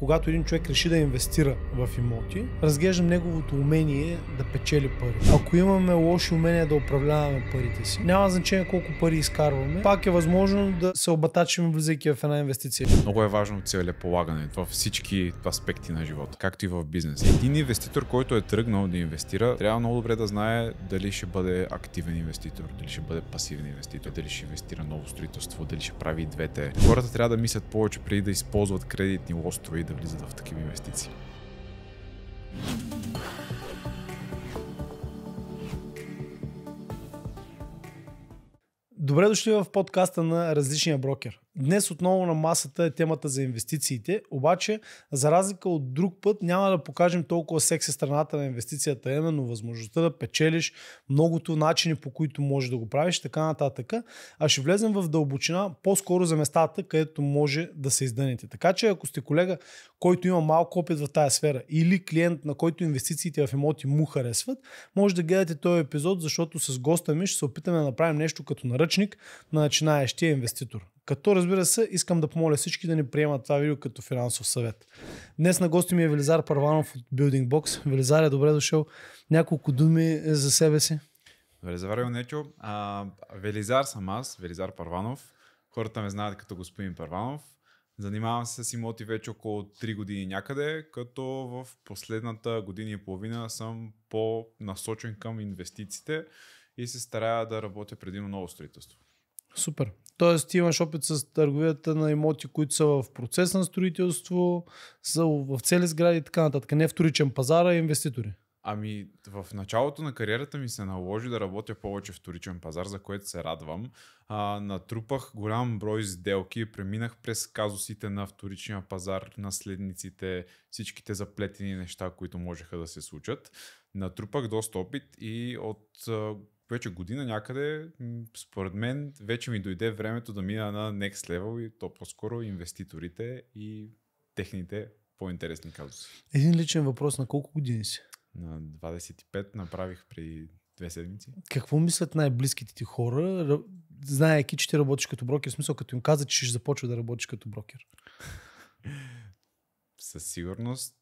когато един човек реши да инвестира в имоти, разглеждам неговото умение да печели пари. Ако имаме лоши умения да управляваме парите си, няма значение колко пари изкарваме, пак е възможно да се обатачим, влизайки в една инвестиция. Много е важно целеполагането във всички аспекти на живота, както и в бизнес. Един инвеститор, който е тръгнал да инвестира, трябва много добре да знае дали ще бъде активен инвеститор, дали ще бъде пасивен инвеститор, дали ще инвестира ново строителство, дали ще прави двете. Хората трябва да мислят повече преди да използват кредитни лостове да влизат в такива инвестиции. Добре дошли в подкаста на Различния брокер. Днес отново на масата е темата за инвестициите, обаче за разлика от друг път няма да покажем толкова секси е страната на инвестицията, именно възможността да печелиш многото начини по които можеш да го правиш, така нататък. А ще влезем в дълбочина по-скоро за местата, където може да се издъните. Така че ако сте колега, който има малко опит в тази сфера или клиент, на който инвестициите в имоти му харесват, може да гледате този епизод, защото с госта ми ще се опитаме да направим нещо като наръчник на начинаещия инвеститор. Като разбира се, искам да помоля всички да ни приемат това видео като финансов съвет. Днес на гости ми е Велизар Парванов от Building Box. Велизар е добре дошъл. Няколко думи е за себе си. Велизар заварил Нечо. А, Велизар съм аз, Велизар Парванов. Хората ме знаят като господин Парванов. Занимавам се с имоти вече около 3 години някъде, като в последната година и половина съм по-насочен към инвестициите и се старая да работя предимно ново строителство. Супер. Тоест, ти имаш опит с търговията на имоти, които са в процес на строителство, са в цели сгради и така нататък. Не вторичен пазар, а инвеститори. Ами, в началото на кариерата ми се наложи да работя повече вторичен пазар, за което се радвам. А, натрупах голям брой сделки, преминах през казусите на вторичния пазар, наследниците, всичките заплетени неща, които можеха да се случат. Натрупах доста опит и от вече година някъде, според мен, вече ми дойде времето да мина на next level и то по-скоро инвеститорите и техните по-интересни казуси. Един личен въпрос, на колко години си? На 25 направих при две седмици. Какво мислят най-близките ти хора, знаеки, че ти работиш като брокер, в смисъл като им каза, че ще започва да работиш като брокер? Със сигурност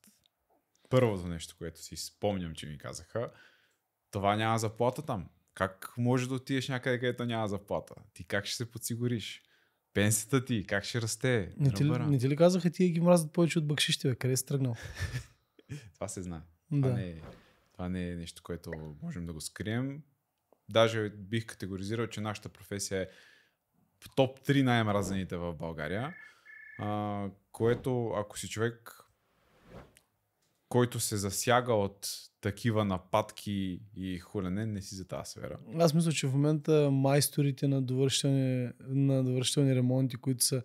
първото нещо, което си спомням, че ми казаха, това няма заплата там. Как може да отидеш някъде, където няма заплата? Ти как ще се подсигуриш? Пенсията ти, как ще расте? Не ти, ли, не ти ли казаха, ти ги мразят повече от бъкшище, бе? Къде е си тръгнал? това се знае. Да. Това, не е, това не е нещо, което можем да го скрием. Даже бих категоризирал, че нашата професия е топ 3 най-мразените в България. А, което, ако си човек който се засяга от такива нападки и хулене, не си за тази сфера. Аз мисля, че в момента майсторите на довършване, на довършване ремонти, които са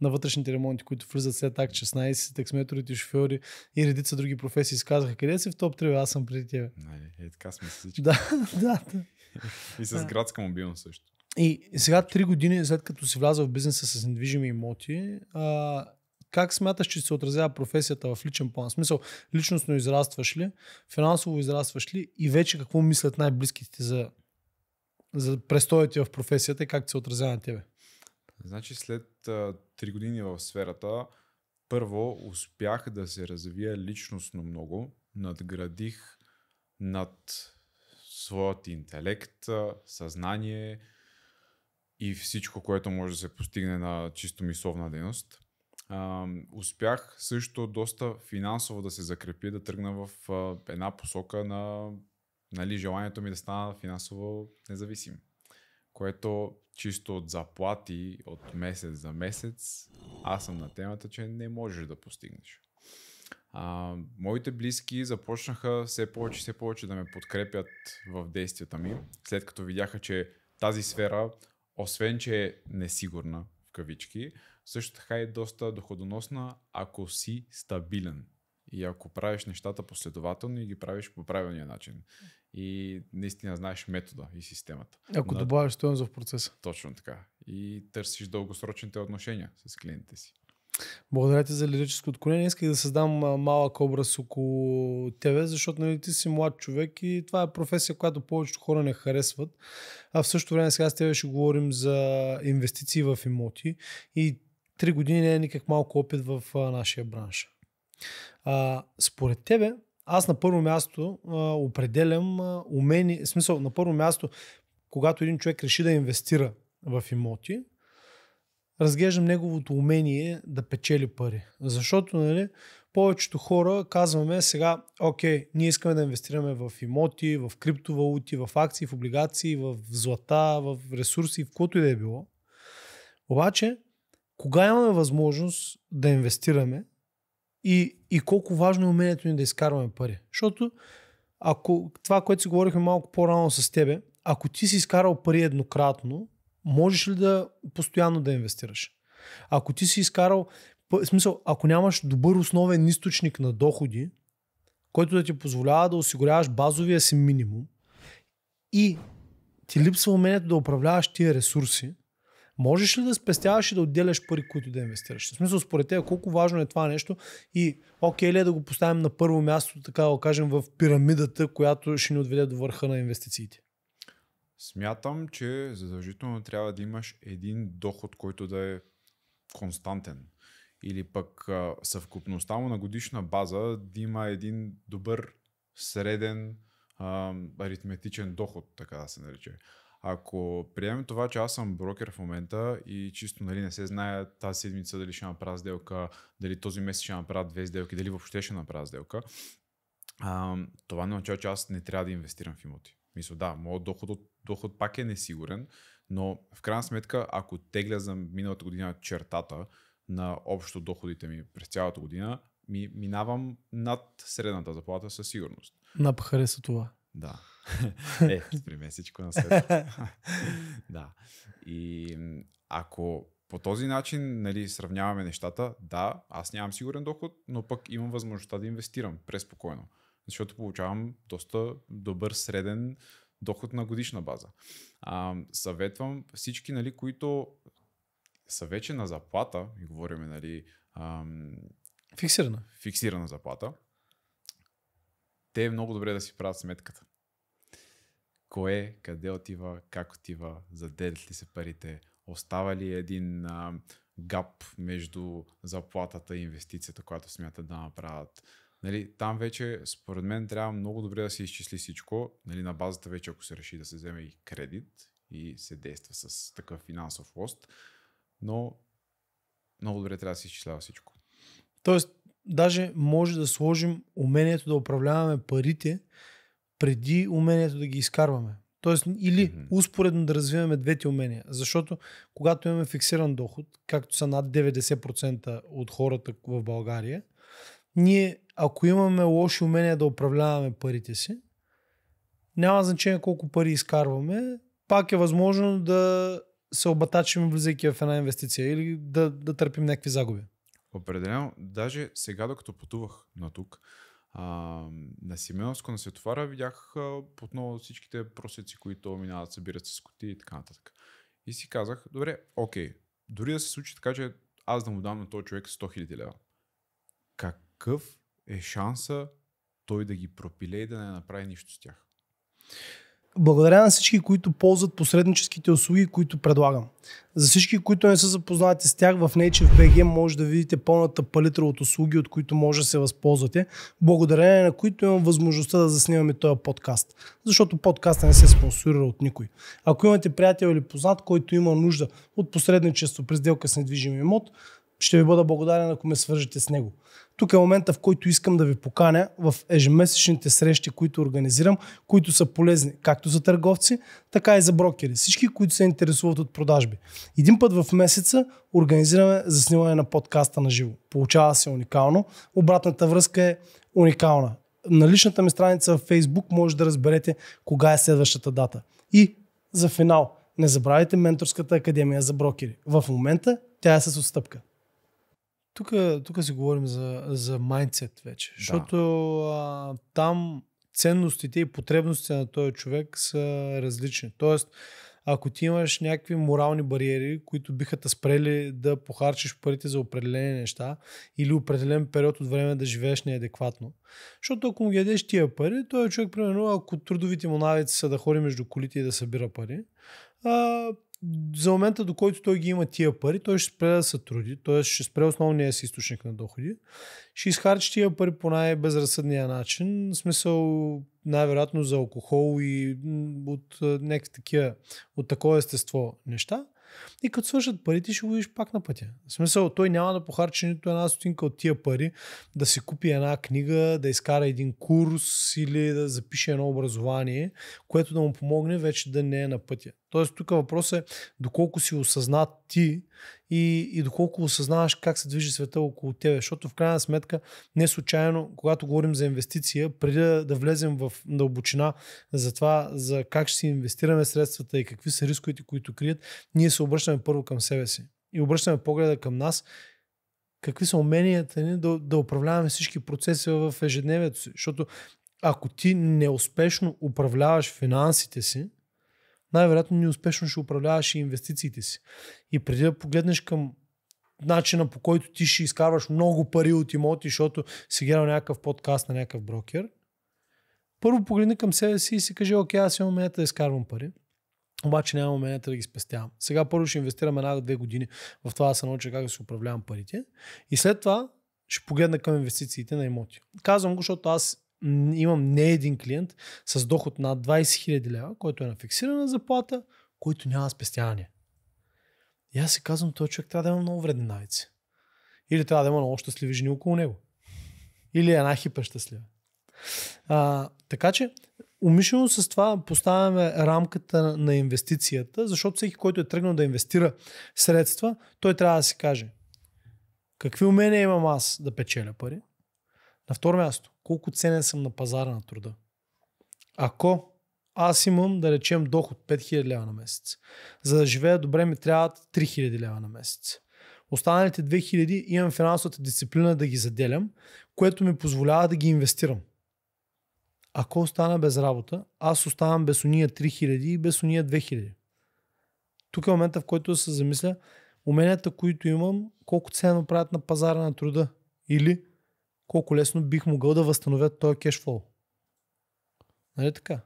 на вътрешните ремонти, които влизат след так 16, таксметрите, шофьори и редица други професии изказаха. Къде си в топ 3? Аз съм преди тебе. Нали, е така сме всички. да, да, да. и с градска мобилност също. И сега три години след като си вляза в бизнеса с недвижими имоти, а, как смяташ, че се отразява професията в личен план? В смисъл, личностно израстваш ли, финансово израстваш ли и вече какво мислят най-близките за, за ти в професията и как се отразява на тебе? Значи след три 3 години в сферата, първо успях да се развия личностно много, надградих над своят интелект, съзнание и всичко, което може да се постигне на чисто мисловна дейност. А, успях също доста финансово да се закрепи, да тръгна в а, една посока на нали, желанието ми да стана финансово независим. Което чисто от заплати, от месец за месец, аз съм на темата, че не можеш да постигнеш. А, моите близки започнаха все повече все повече да ме подкрепят в действията ми, след като видяха, че тази сфера, освен че е несигурна, кавички. Също така е доста доходоносна, ако си стабилен. И ако правиш нещата последователно и ги правиш по правилния начин. И наистина знаеш метода и системата. Ако Но... добавиш стоеност в процеса. Точно така. И търсиш дългосрочните отношения с клиентите си. Благодаря ти за лирическо отклонение. Исках да създам малък образ около тебе, защото нали, ти си млад човек и това е професия, която повечето хора не харесват. А в същото време сега с тебе ще говорим за инвестиции в имоти и три години не е никак малко опит в нашия бранш. А, според тебе, аз на първо място а, определям а, умени, в смисъл, на първо място, когато един човек реши да инвестира в имоти, разглеждам неговото умение да печели пари. Защото, нали, повечето хора казваме сега, окей, ние искаме да инвестираме в имоти, в криптовалути, в акции, в облигации, в злата, в ресурси, в което и да е било. Обаче, кога имаме възможност да инвестираме и, и колко важно е умението ни да изкарваме пари? Защото ако това, което си говорихме малко по-рано с тебе, ако ти си изкарал пари еднократно, можеш ли да постоянно да инвестираш? Ако ти си изкарал, в смисъл, ако нямаш добър основен източник на доходи, който да ти позволява да осигуряваш базовия си минимум и ти липсва умението да управляваш тия ресурси, можеш ли да спестяваш и да отделяш пари, които да инвестираш? В смисъл, според теб, колко важно е това нещо и окей okay, ли е да го поставим на първо място, така да го кажем, в пирамидата, която ще ни отведе до върха на инвестициите? Смятам, че задължително трябва да имаш един доход, който да е константен. Или пък съвкупността му на годишна база да има един добър среден а, аритметичен доход, така да се нарече. Ако приемем това, че аз съм брокер в момента и чисто нали, не се знае тази седмица дали ще направя сделка, дали този месец ще направя две сделки, дали въобще ще направя сделка, а, това не означава, че аз не трябва да инвестирам в имоти. Мисля, да, моят доход от доход пак е несигурен, но в крайна сметка, ако тегля за миналата година чертата на общо доходите ми през цялата година, ми, минавам над средната заплата със сигурност. Напхареса това. Да. е, мен всичко на свет. да. И ако по този начин нали, сравняваме нещата, да, аз нямам сигурен доход, но пък имам възможността да инвестирам преспокойно. Защото получавам доста добър среден доход на годишна база. А, съветвам всички, нали, които са вече на заплата, и говорим, нали, ам, фиксирана. фиксирана заплата, те е много добре да си правят сметката. Кое, къде отива, как отива, заделят ли се парите, остава ли един а, гап между заплатата и инвестицията, която смятат да направят Нали, там вече, според мен, трябва много добре да се изчисли всичко. Нали, на базата вече, ако се реши да се вземе и кредит и се действа с такъв финансов лост, но много добре трябва да се изчислява всичко. Тоест, даже може да сложим умението да управляваме парите преди умението да ги изкарваме. Тоест, или mm-hmm. успоредно да развиваме двете умения. Защото когато имаме фиксиран доход, както са над 90% от хората в България, ние, ако имаме лоши умения да управляваме парите си, няма значение колко пари изкарваме, пак е възможно да се обатачим, влизайки в една инвестиция или да, да търпим някакви загуби. Определено, даже сега, докато пътувах на тук, а, на Семеновско, на Световара, видях отново всичките просеци, които минават, събират с коти и така нататък. И си казах, добре, окей, дори да се случи така, че аз да му дам на този човек 100 000 лева. Как какъв е шанса той да ги пропиле и да не направи нищо с тях? Благодаря на всички, които ползват посредническите услуги, които предлагам. За всички, които не са запознати с тях, в NatureBG може да видите пълната палитра от услуги, от които може да се възползвате, благодарение на които имам възможността да заснимаме този подкаст. Защото подкаста не се спонсорира от никой. Ако имате приятел или познат, който има нужда от посредничество при сделка с недвижим имот, ще ви бъда благодарен, ако ме свържете с него. Тук е момента, в който искам да ви поканя в ежемесечните срещи, които организирам, които са полезни както за търговци, така и за брокери. Всички, които се интересуват от продажби. Един път в месеца организираме заснимане на подкаста на живо. Получава се уникално. Обратната връзка е уникална. На личната ми страница в Facebook може да разберете кога е следващата дата. И за финал, не забравяйте менторската академия за брокери. В момента тя е с отстъпка. Тук, тук си говорим за, за майндсет вече, да. защото а, там ценностите и потребностите на този човек са различни. Тоест, ако ти имаш някакви морални бариери, които биха те спрели да похарчиш парите за определени неща или определен период от време да живееш неадекватно. Защото ако му ядеш тия пари, той човек, примерно, ако трудовите му навици са да ходи между колите и да събира пари, а, за момента, до който той ги има тия пари, той ще спре да се труди, т.е. ще спре основния си източник на доходи, ще изхарчи тия пари по най-безразсъдния начин, в смисъл най-вероятно за алкохол и от някакви такива, от такова естество неща. И като свършат парите, ще го видиш пак на пътя. В смисъл, той няма да похарчи нито една стотинка от тия пари да си купи една книга, да изкара един курс или да запише едно образование, което да му помогне вече да не е на пътя. Тоест, тук въпросът е доколко си осъзнат ти и, и доколко осъзнаваш как се движи света около теб. Защото в крайна сметка, не случайно, когато говорим за инвестиция, преди да, да влезем в дълбочина за това, за как ще си инвестираме средствата и какви са рисковете, които крият, ние се обръщаме първо към себе си и обръщаме погледа към нас какви са уменията ни да, да управляваме всички процеси в ежедневието си. Защото ако ти неуспешно управляваш финансите си, най-вероятно неуспешно ще управляваш и инвестициите си. И преди да погледнеш към начина по който ти ще изкарваш много пари от имоти, защото си гледал някакъв подкаст на някакъв брокер, първо погледни към себе си и си кажи, окей, аз имам момента да изкарвам пари, обаче нямам момента да ги спестявам. Сега първо ще инвестирам една-две години в това да се науча как да се управлявам парите и след това ще погледна към инвестициите на имоти. Казвам го, защото аз имам не един клиент с доход над 20 000 лева, който е на фиксирана заплата, който няма спестяване. И аз си казвам, този човек трябва да има много вредни навици. Или трябва да има много щастливи жени около него. Или една щастлива. А, така че, умишлено с това поставяме рамката на инвестицията, защото всеки, който е тръгнал да инвестира средства, той трябва да си каже какви умения имам аз да печеля пари, на второ място, колко ценен съм на пазара на труда. Ако аз имам, да речем, доход 5000 лева на месец, за да живея добре ми трябват 3000 лева на месец. Останалите 2000 имам финансовата дисциплина да ги заделям, което ми позволява да ги инвестирам. Ако остана без работа, аз оставам без уния 3000 и без уния 2000. Тук е момента, в който да се замисля уменията, които имам, колко ценно правят на пазара на труда. Или колко лесно бих могъл да възстановя този кешфол. Нали така?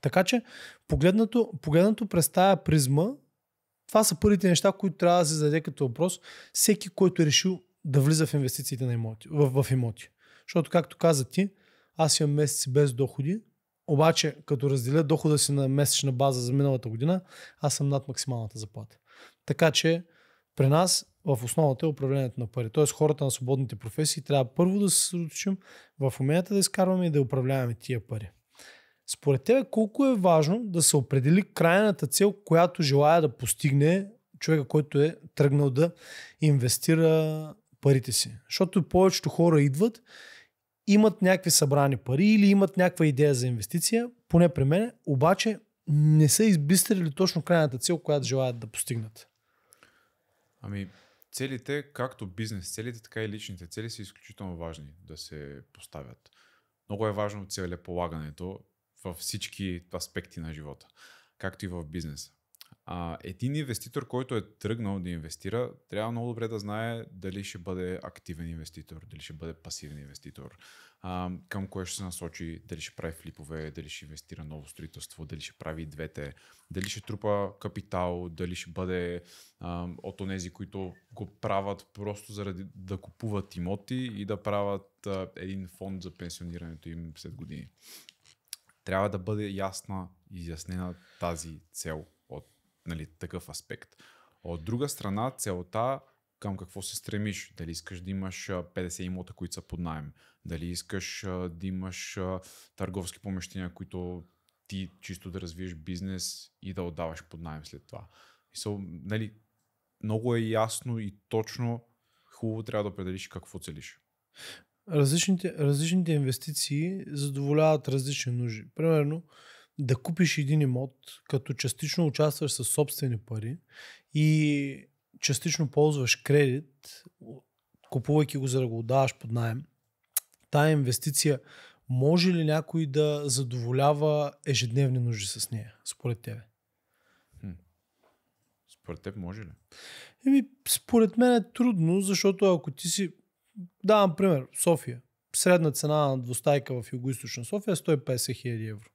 Така че, погледнато, погледнато през тая призма, това са първите неща, които трябва да се зададе като въпрос всеки, който е решил да влиза в инвестициите на имоти, в, в имоти. Защото, както каза ти, аз имам месеци без доходи, обаче, като разделя дохода си на месечна база за миналата година, аз съм над максималната заплата. Така че, при нас в основата е управлението на пари. Тоест хората на свободните професии трябва първо да се съсредоточим в уменията да изкарваме и да управляваме тия пари. Според тебе колко е важно да се определи крайната цел, която желая да постигне човека, който е тръгнал да инвестира парите си. Защото повечето хора идват, имат някакви събрани пари или имат някаква идея за инвестиция, поне при мен, обаче не са избистрили точно крайната цел, която желаят да постигнат. Ами, целите, както бизнес целите, така и личните цели са изключително важни да се поставят. Много е важно целеполагането във всички аспекти на живота, както и в бизнеса. А, един инвеститор, който е тръгнал да инвестира, трябва много добре да знае дали ще бъде активен инвеститор, дали ще бъде пасивен инвеститор, а, към кое ще се насочи, дали ще прави флипове, дали ще инвестира ново строителство, дали ще прави двете, дали ще трупа капитал, дали ще бъде а, от онези, които го правят просто заради да купуват имоти и да правят а, един фонд за пенсионирането им след години. Трябва да бъде ясна, изяснена тази цел нали, такъв аспект. От друга страна, целта към какво се стремиш. Дали искаш да имаш 50 имота, които са под найем. Дали искаш да имаш търговски помещения, които ти чисто да развиеш бизнес и да отдаваш под найем след това. И са, нали, много е ясно и точно хубаво трябва да определиш какво целиш. Различните, различните инвестиции задоволяват различни нужди. Примерно, да купиш един имот, като частично участваш със собствени пари и частично ползваш кредит, купувайки го, за да го отдаваш под найем, тая инвестиция може ли някой да задоволява ежедневни нужди с нея, според тебе? Според теб може ли? Еми, според мен е трудно, защото ако ти си... Давам пример, София. Средна цена на двустайка в Юго-Источна София е 150 000 евро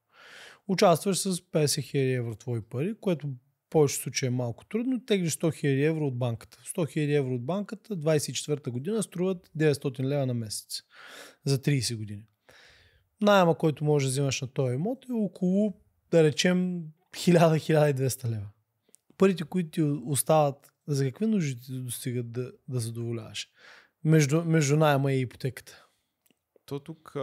участваш с 50 хиляди евро твои пари, което в повечето случаи е малко трудно, теглиш 100 хиляди евро от банката. 100 хиляди евро от банката 24-та година струват 900 лева на месец за 30 години. Найема, който може да взимаш на този имот е около, да речем, 1000-1200 лева. Парите, които ти остават, за какви нужди ти достигат да, да задоволяваш? Между, между найема и ипотеката. То тук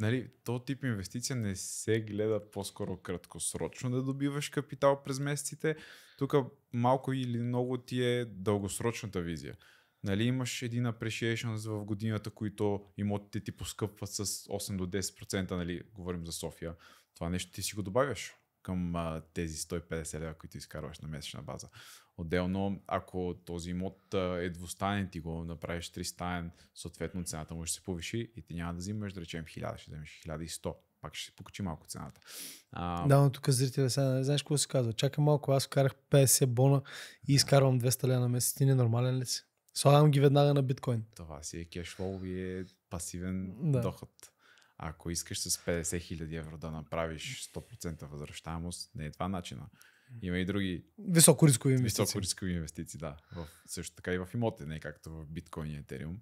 нали, то тип инвестиция не се гледа по-скоро краткосрочно да добиваш капитал през месеците. Тук малко или много ти е дългосрочната визия. Нали, имаш един appreciation в годината, които имотите ти поскъпват с 8 до 10%, нали, говорим за София. Това нещо ти си го добавяш към а, тези 150 лева, които изкарваш на месечна база. Отделно, ако този имот е двустанен, ти го направиш тристанен, съответно цената му ще се повиши и ти няма да взимаш, да речем, 1000, ще вземеш 1100. Пак ще се покачи малко цената. А... Да, но тук зрителя сега не знаеш какво се казва. Чакай малко, аз карах 50 бона и изкарвам 200 лева на месец. Ти не нормален ли си? Слагам ги веднага на биткоин. Това си е кешфлоу и е пасивен да. доход. Ако искаш с 50 000 евро да направиш 100% възвръщаемост, не е това начина. Има и други. Високо рискови инвестиции. Високо рискови инвестиции, да. В, също така и в имоти, не както в биткоин и етериум.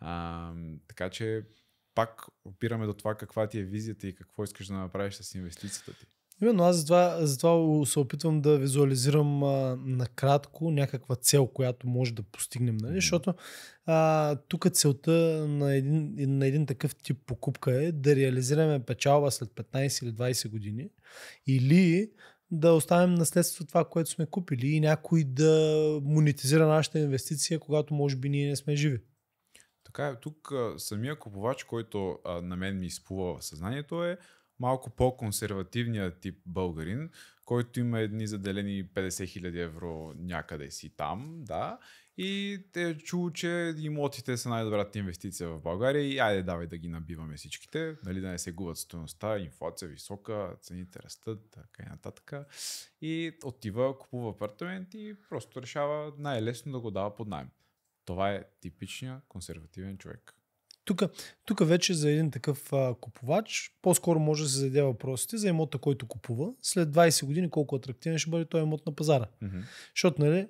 А, така че пак опираме до това каква ти е визията и какво искаш да направиш с инвестицията ти. Именно аз затова, затова се опитвам да визуализирам а, накратко някаква цел, която може да постигнем. Нали? Защото а, тук целта на един, на един такъв тип покупка е да реализираме печалба след 15 или 20 години или да оставим наследство това, което сме купили и някой да монетизира нашата инвестиция, когато може би ние не сме живи. Така е, тук самия купувач, който а, на мен ми изплува съзнанието е малко по-консервативният тип българин, който има едни заделени 50 000 евро някъде си там, да, и те е чул, че имотите са най-добрата инвестиция в България и айде давай да ги набиваме всичките, нали да не се губят стоеността, инфлация висока, цените растат, така и нататък. И отива, купува апартамент и просто решава най-лесно да го дава под найем. Това е типичният консервативен човек. Тук, тук вече за един такъв а, купувач по-скоро може да се зададе въпросите за имота, който купува. След 20 години колко атрактивен ще бъде този имот на пазара. Mm-hmm. Защото, нали,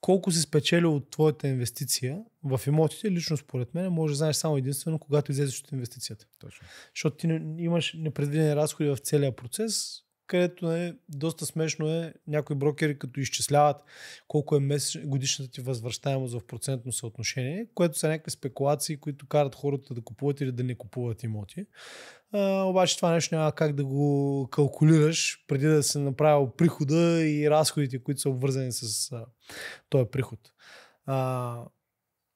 колко си спечелил от твоята инвестиция в имотите, лично според мен, може да знаеш само единствено, когато излезеш от инвестицията. Точно. Защото ти имаш непредвидени разходи в целия процес, където е доста смешно е някои брокери като изчисляват колко е месеч, годишната ти възвръщаемост в процентно съотношение, което са някакви спекулации, които карат хората да купуват или да не купуват имоти. А, обаче това нещо няма как да го калкулираш преди да се направил прихода и разходите, които са обвързани с а, този приход. А,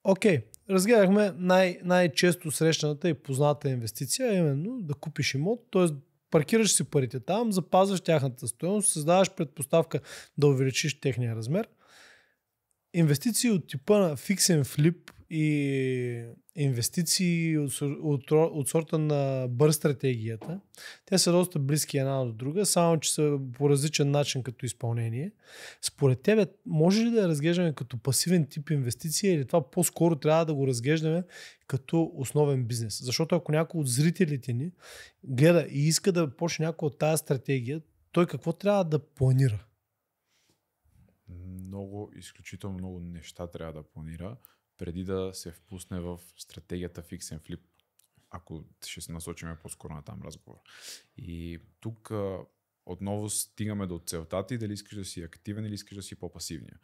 окей, разгледахме най- най-често срещаната и позната инвестиция, именно да купиш имот, т.е паркираш си парите там, запазваш тяхната стоеност, създаваш предпоставка да увеличиш техния размер. Инвестиции от типа на фиксен флип и инвестиции от, от, от сорта на бър стратегията. Те са доста близки една до друга, само че са по различен начин като изпълнение. Според тебе, може ли да я разглеждаме като пасивен тип инвестиция или това по-скоро трябва да го разглеждаме като основен бизнес? Защото ако някой от зрителите ни гледа и иска да почне някой от тази стратегия, той какво трябва да планира? Много, изключително много неща трябва да планира преди да се впусне в стратегията Fix and Flip, ако ще се насочиме по-скоро на там разговор. И тук отново стигаме до целта ти, дали искаш да си активен или искаш да си по-пасивния.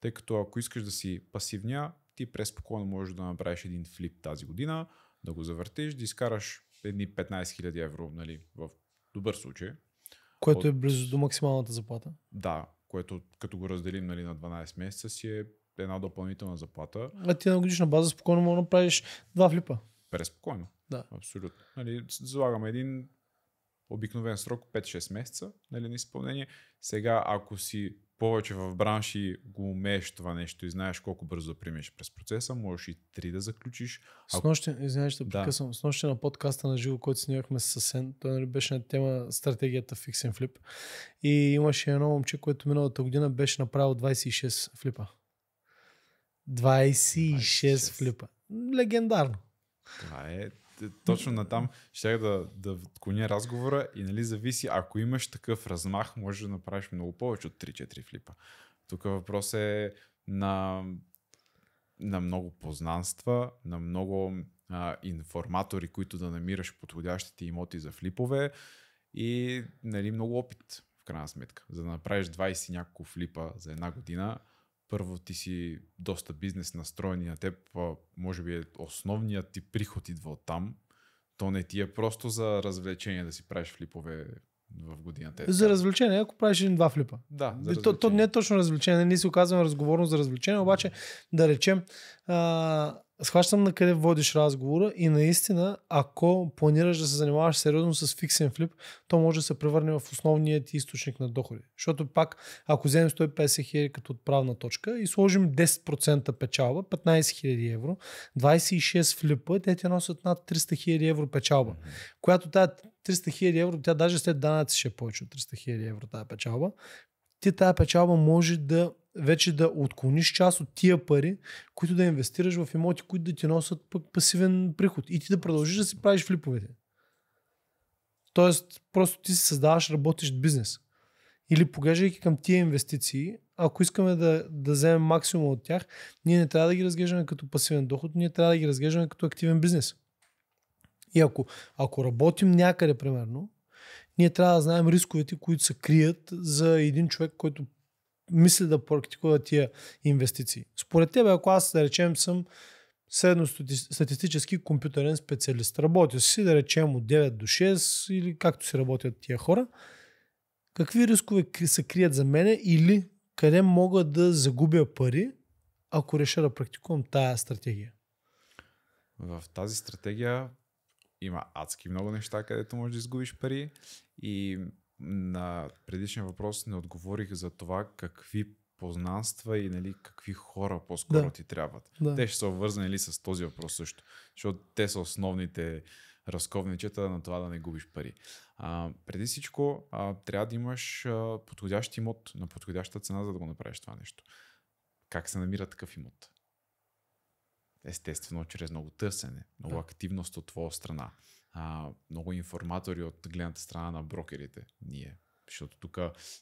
Тъй като ако искаш да си пасивния, ти преспокойно можеш да направиш един флип тази година, да го завъртиш, да изкараш едни 15 000 евро, нали, в добър случай. Което е от... е близо до максималната заплата. Да, което като го разделим нали, на 12 месеца си е е една допълнителна заплата. А ти на годишна база спокойно можеш да направиш два флипа. Преспокойно. Да. Абсолютно. Нали, залагаме един обикновен срок 5-6 месеца нали, на изпълнение. Сега, ако си повече в бранши го умееш това нещо и знаеш колко бързо да примеш през процеса, можеш и три да заключиш. Ако... С нощи, извинявай, ще прекъсвам. Да. С нощи на подкаста на живо, който снимахме с Сен, той нали беше на тема стратегията Fix and Flip. И имаше едно момче, което миналата година беше направил 26 флипа. 26, 26 флипа. Легендарно. Това е точно на там щях да, да отклоня разговора и нали зависи, ако имаш такъв размах, можеш да направиш много повече от 3-4 флипа. Тук въпрос е на, на много познанства, на много а, информатори, които да намираш подходящите имоти за флипове и нали, много опит в крайна сметка. За да направиш 20 няколко флипа за една година, първо ти си доста бизнес настроен на теб, може би е основният ти приход идва от там, то не ти е просто за развлечение да си правиш флипове в годината. За развлечение, ако правиш един-два флипа. Да, за е, то, то не е точно развлечение, ние си оказваме разговорно за развлечение, обаче да речем, а, схващам на къде водиш разговора и наистина, ако планираш да се занимаваш сериозно с фиксен флип, то може да се превърне в основният ти източник на доходи. Защото пак, ако вземем 150 хиляди като отправна точка и сложим 10% печалба, 15 хиляди евро, 26 флипа, те ти носят над 300 хиляди евро печалба, mm-hmm. която тази 300 хиляди евро, тя даже след данъци ще е повече от 300 хиляди евро тази печалба, ти тази печалба може да вече да отклониш част от тия пари, които да инвестираш в имоти, които да ти носят пък пасивен приход и ти да продължиш да си правиш флиповете. Тоест, просто ти си създаваш работещ бизнес. Или поглеждайки към тия инвестиции, ако искаме да, да вземем максимум от тях, ние не трябва да ги разглеждаме като пасивен доход, ние трябва да ги разглеждаме като активен бизнес. И ако, ако работим някъде, примерно, ние трябва да знаем рисковете, които се крият за един човек, който мисли да практикува тия инвестиции. Според тебе, ако аз да речем съм средностатистически компютърен специалист, работя си да речем от 9 до 6 или както си работят тия хора, какви рискове се крият за мене или къде мога да загубя пари, ако реша да практикувам тая стратегия? В тази стратегия има адски много неща, където можеш да изгубиш пари и на предишния въпрос не отговорих за това какви познанства и нали, какви хора по-скоро да. ти трябват. Да. Те ще са обвързани ли нали, с този въпрос също, защото те са основните разковничета на това да не губиш пари. А, преди всичко, а, трябва да имаш а, подходящ имот на подходяща цена, за да го направиш това нещо. Как се намира такъв имот? Естествено, чрез много търсене, много да. активност от твоя страна а, много информатори от гледната страна на брокерите. Ние. Защото тук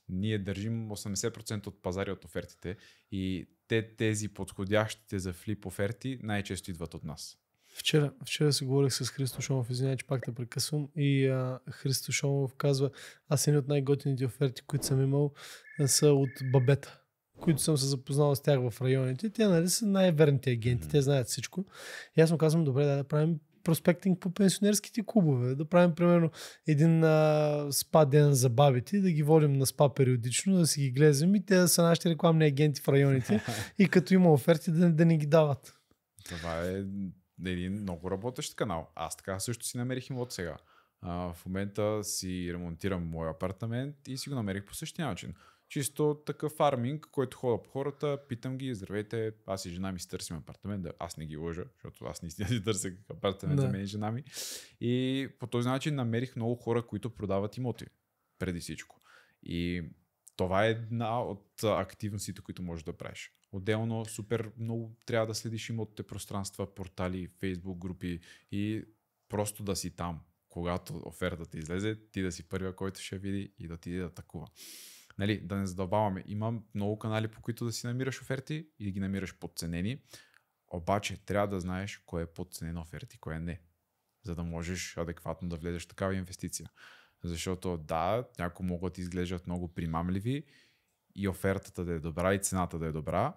ние държим 80% от пазари от офертите и те, тези подходящите за флип оферти най-често идват от нас. Вчера, вчера се говорих с Христо Шомов, извинявай, че пак те прекъсвам. И а, Христо Шомов казва, аз едни от най-готините оферти, които съм имал, са от бабета, които съм се запознал с тях в районите. Те нали са най-верните агенти, mm-hmm. те знаят всичко. И аз му казвам, добре, да, да правим проспектинг по пенсионерските клубове. Да правим, примерно, един а, спа ден за бабите, да ги водим на спа периодично, да си ги глезем и те да са нашите рекламни агенти в районите и като има оферти да, да ни ги дават. Това е един много работещ канал. Аз така също си намерих им от сега. А, в момента си ремонтирам моя апартамент и си го намерих по същия начин чисто такъв фарминг, който хода по хората, питам ги, здравейте, аз и жена ми си търсим апартамент, да, аз не ги лъжа, защото аз наистина си търся апартамент да. за мен и жена ми. И по този начин намерих много хора, които продават имоти, преди всичко. И това е една от активностите, които можеш да правиш. Отделно, супер много трябва да следиш имотите пространства, портали, фейсбук групи и просто да си там. Когато офертата излезе, ти да си първия, който ще види и да ти да атакува нали, да не задълбаваме, има много канали, по които да си намираш оферти и да ги намираш подценени, обаче трябва да знаеш кое е подценено оферта и кое не, за да можеш адекватно да влезеш в такава инвестиция. Защото да, някои могат да изглеждат много примамливи и офертата да е добра и цената да е добра,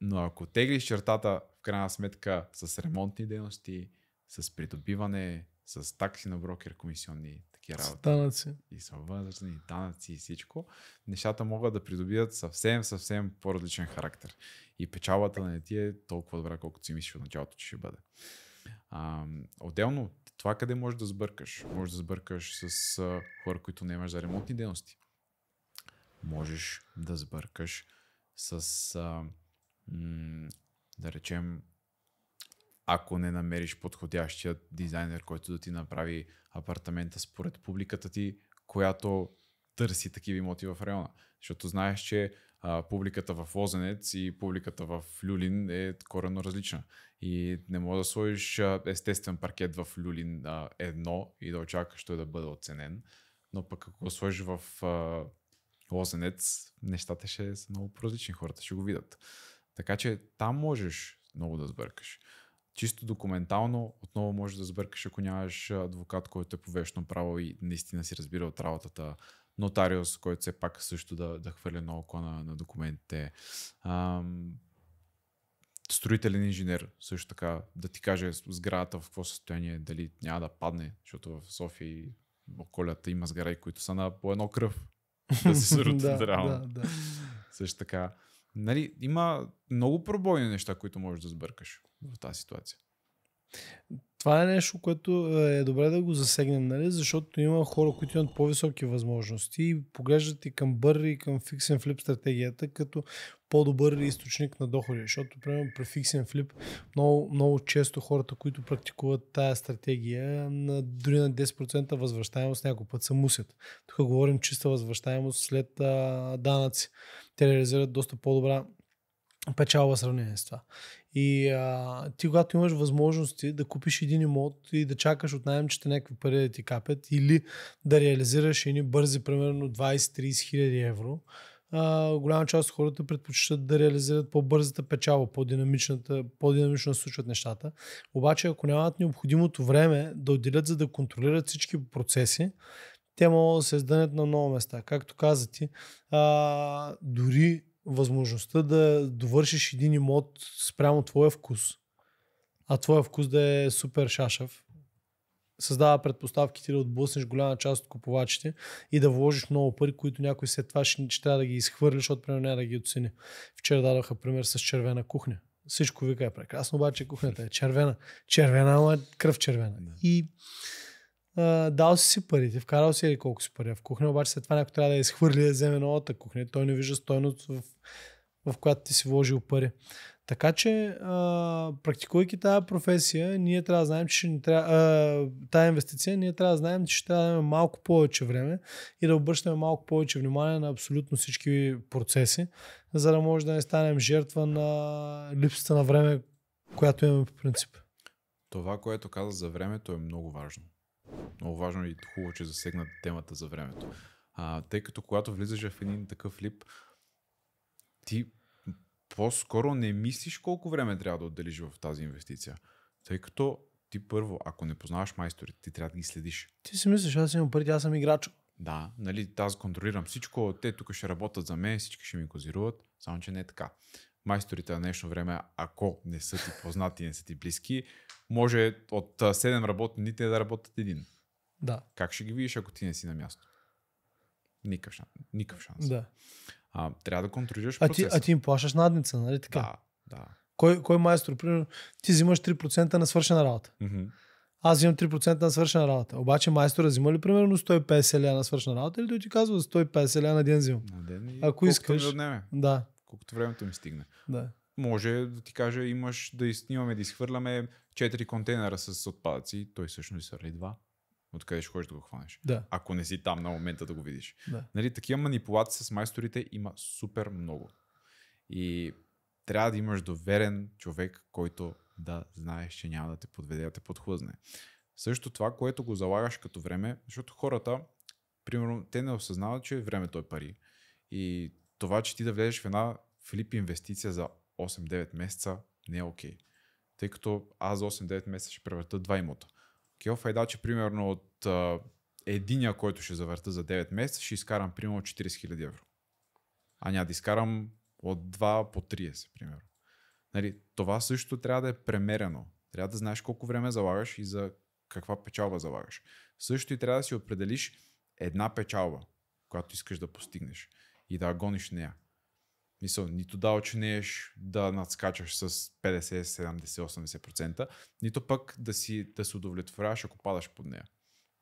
но ако теглиш чертата в крайна сметка с ремонтни дейности, с придобиване, с такси на брокер, комисионни всякакви работи. данъци. И са възрастни, и данъци, и всичко. Нещата могат да придобият съвсем, съвсем по-различен характер. И печалбата на ти е толкова добра, колкото си мислиш от началото, че ще бъде. А, отделно, това къде можеш да сбъркаш? Можеш да сбъркаш с хора, които не имаш за ремонтни дейности. Можеш да сбъркаш с, а, м- да речем, ако не намериш подходящия дизайнер, който да ти направи апартамента според публиката ти, която търси такива имоти в района. Защото знаеш, че а, публиката в Лозенец и публиката в Люлин е коренно различна. И не може да сложиш естествен паркет в Люлин а, едно и да очакваш той да бъде оценен. Но пък ако сложиш в а, Лозенец, нещата ще са много различни, хората ще го видят. Така че там можеш много да сбъркаш чисто документално отново може да сбъркаш, ако нямаш адвокат, който е повешно право и наистина си разбира от работата. Нотариус, който все пак също да, да хвърля на око на, на документите. Ам, строителен инженер също така да ти каже сградата в какво състояние, дали няма да падне, защото в София и околята има сгради, които са на по едно кръв. да се срутят да, Да, да. Също така. Нали, има много пробойни неща, които можеш да сбъркаш в тази ситуация. Това е нещо, което е, е добре да го засегнем, нали? защото има хора, които имат по-високи възможности и поглеждат и към бър и към фиксен флип стратегията като по-добър източник на доходи. Защото, примерно, при фиксен флип, много, много често хората, които практикуват тая стратегия, на, дори на 10% възвръщаемост някой път са мусят. Тук говорим чиста възвръщаемост след а, данъци те реализират доста по-добра печалба в сравнение с това. И а, ти, когато имаш възможности да купиш един имот и да чакаш от найемчета някакви пари да ти капят, или да реализираш едни бързи, примерно 20-30 хиляди евро, а, голяма част от хората предпочитат да реализират по-бързата печалба, по-динамичната, по-динамично да случват нещата. Обаче, ако нямат необходимото време да отделят за да контролират всички процеси, те могат да се издънят на много места. Както каза ти, а, дори възможността да довършиш един имот спрямо твоя вкус, а твоя вкус да е супер шашев, създава предпоставки ти да отблъснеш голяма част от купувачите и да вложиш много пари, които някой след това ще, ще трябва да ги изхвърлиш, защото примерно няма да ги оцени. Вчера дадоха пример с червена кухня. Всичко вика е прекрасно, обаче кухнята е червена. Червена, ама е кръв червена. Да. И дал си си парите, вкарал си или колко си пари в кухня, обаче след това някой трябва да изхвърли да вземе новата кухня. Той не вижда стойност в, в която ти си вложил пари. Така че, а, практикувайки тази професия, ние трябва да знаем, че ще ни трябва, а, тая инвестиция, ние трябва да знаем, че ще трябва да имаме малко повече време и да обръщаме малко повече внимание на абсолютно всички процеси, за да може да не станем жертва на липсата на време, която имаме по принцип. Това, което каза за времето е много важно. Много важно и хубаво, че засегна темата за времето. А, тъй като когато влизаш в един такъв лип, ти по-скоро не мислиш колко време трябва да отделиш в тази инвестиция. Тъй като ти първо, ако не познаваш майсторите, ти трябва да ги следиш. Ти си мислиш, аз имам пари, аз съм играч. Да, нали, аз контролирам всичко, те тук ще работят за мен, всички ще ми козируват, само че не е така майсторите на днешно време, ако не са ти познати, не са ти близки, може от 7 работни да работят един. Да. Как ще ги видиш, ако ти не си на място? Никакъв шанс. Никакъв шанс. Да. А, трябва да контролираш процеса. А ти, а ти им плащаш надница, нали така? Да, да. Кой, кой майстор, примерно, ти взимаш 3% на свършена работа. Mm-hmm. Аз имам 3% на свършена работа. Обаче майстора взима ли примерно 150 ля на свършена работа или той ти казва 150 ля на ден взимам? На ден и Ако искаш. Да, колкото времето ми стигне. Да. Може да ти кажа, имаш да изснимаме, да изхвърляме 4 контейнера с отпадъци, той всъщност изхвърли 2. Откъде ще ходиш да го хванеш? Да. Ако не си там на момента да го видиш. Да. Нали, такива манипулации с майсторите има супер много. И трябва да имаш доверен човек, който да знаеш, че няма да те подведе, да те подхлъзне. Също това, което го залагаш като време, защото хората, примерно, те не осъзнават, че е времето е пари. И това, че ти да влезеш в една Филип инвестиция за 8-9 месеца не е окей. Okay. Тъй като аз за 8-9 месеца ще превърта два имота. Кел е да, че примерно от uh, единия, който ще завърта за 9 месеца, ще изкарам примерно 40 000 евро. А няма да изкарам от 2 по 30, примерно. Нали, това също трябва да е премерено. Трябва да знаеш колко време залагаш и за каква печалба залагаш. Също и трябва да си определиш една печалба, която искаш да постигнеш и да гониш нея. Мисъл, нито да очинеш да надскачаш с 50, 70, 80%, нито пък да, си, да се удовлетворяваш, ако падаш под нея.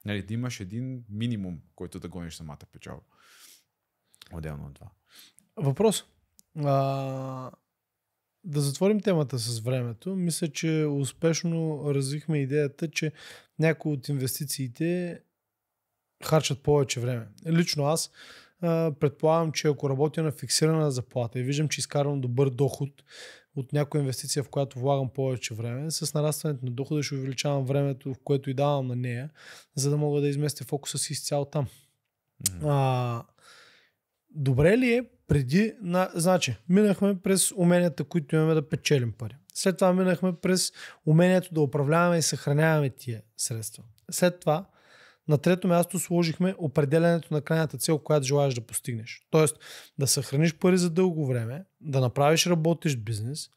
Нали, да имаш един минимум, който да гониш самата печалба. Отделно от това. Въпрос. А, да затворим темата с времето. Мисля, че успешно развихме идеята, че някои от инвестициите харчат повече време. Лично аз предполагам, че ако работя на фиксирана заплата и виждам, че е изкарвам добър доход от някоя инвестиция, в която влагам повече време, с нарастването на дохода ще увеличавам времето, в което и давам на нея, за да мога да изместя фокуса си изцяло там. Mm-hmm. А, добре ли е преди... На... Значи, минахме през уменията, които имаме да печелим пари. След това минахме през умението да управляваме и съхраняваме тия средства. След това на трето място сложихме определенето на крайната цел, която желаеш да постигнеш. Тоест да съхраниш пари за дълго време, да направиш работещ бизнес.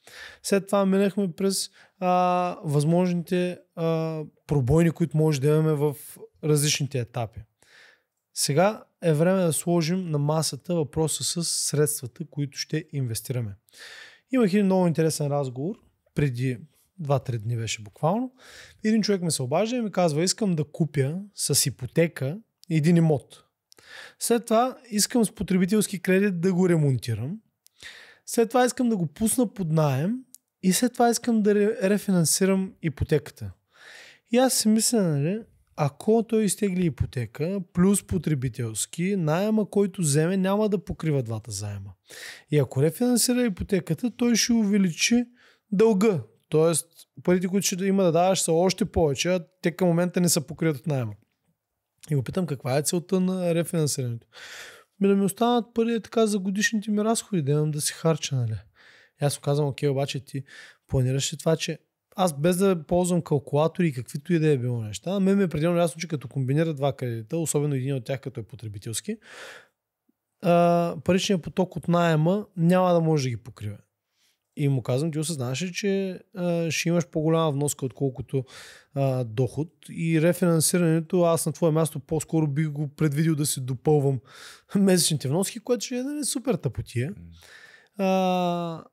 След това минахме през а, възможните а, пробойни, които може да имаме в различните етапи. Сега е време да сложим на масата въпроса с средствата, които ще инвестираме. Имах един много интересен разговор преди Два-три дни беше буквално. Един човек ме се обажда и ми казва, искам да купя с ипотека един имот. След това искам с потребителски кредит да го ремонтирам. След това искам да го пусна под найем и след това искам да рефинансирам ипотеката. И аз си мисля, нали, ако той изтегли ипотека, плюс потребителски, найема, който вземе, няма да покрива двата заема. И ако рефинансира ипотеката, той ще увеличи дълга. Тоест, парите, които ще има да даваш, са още повече, а те към момента не са покрият от найема. И го питам каква е целта на рефинансирането. Ми да ми останат пари е така за годишните ми разходи, да имам да си харча, нали? И аз му казвам, окей, обаче ти планираш ли това, че аз без да ползвам калкулатори и каквито и да е било неща, на мен ми е пределно ясно, че като комбинира два кредита, особено един от тях като е потребителски, паричният поток от найема няма да може да ги покрива. И му казвам, ти осъзнаваш че а, ще имаш по-голяма вноска, отколкото а, доход. И рефинансирането, аз на твое място по-скоро би го предвидил да си допълвам месечните вноски, което ще е нали, супер тъпотия. А,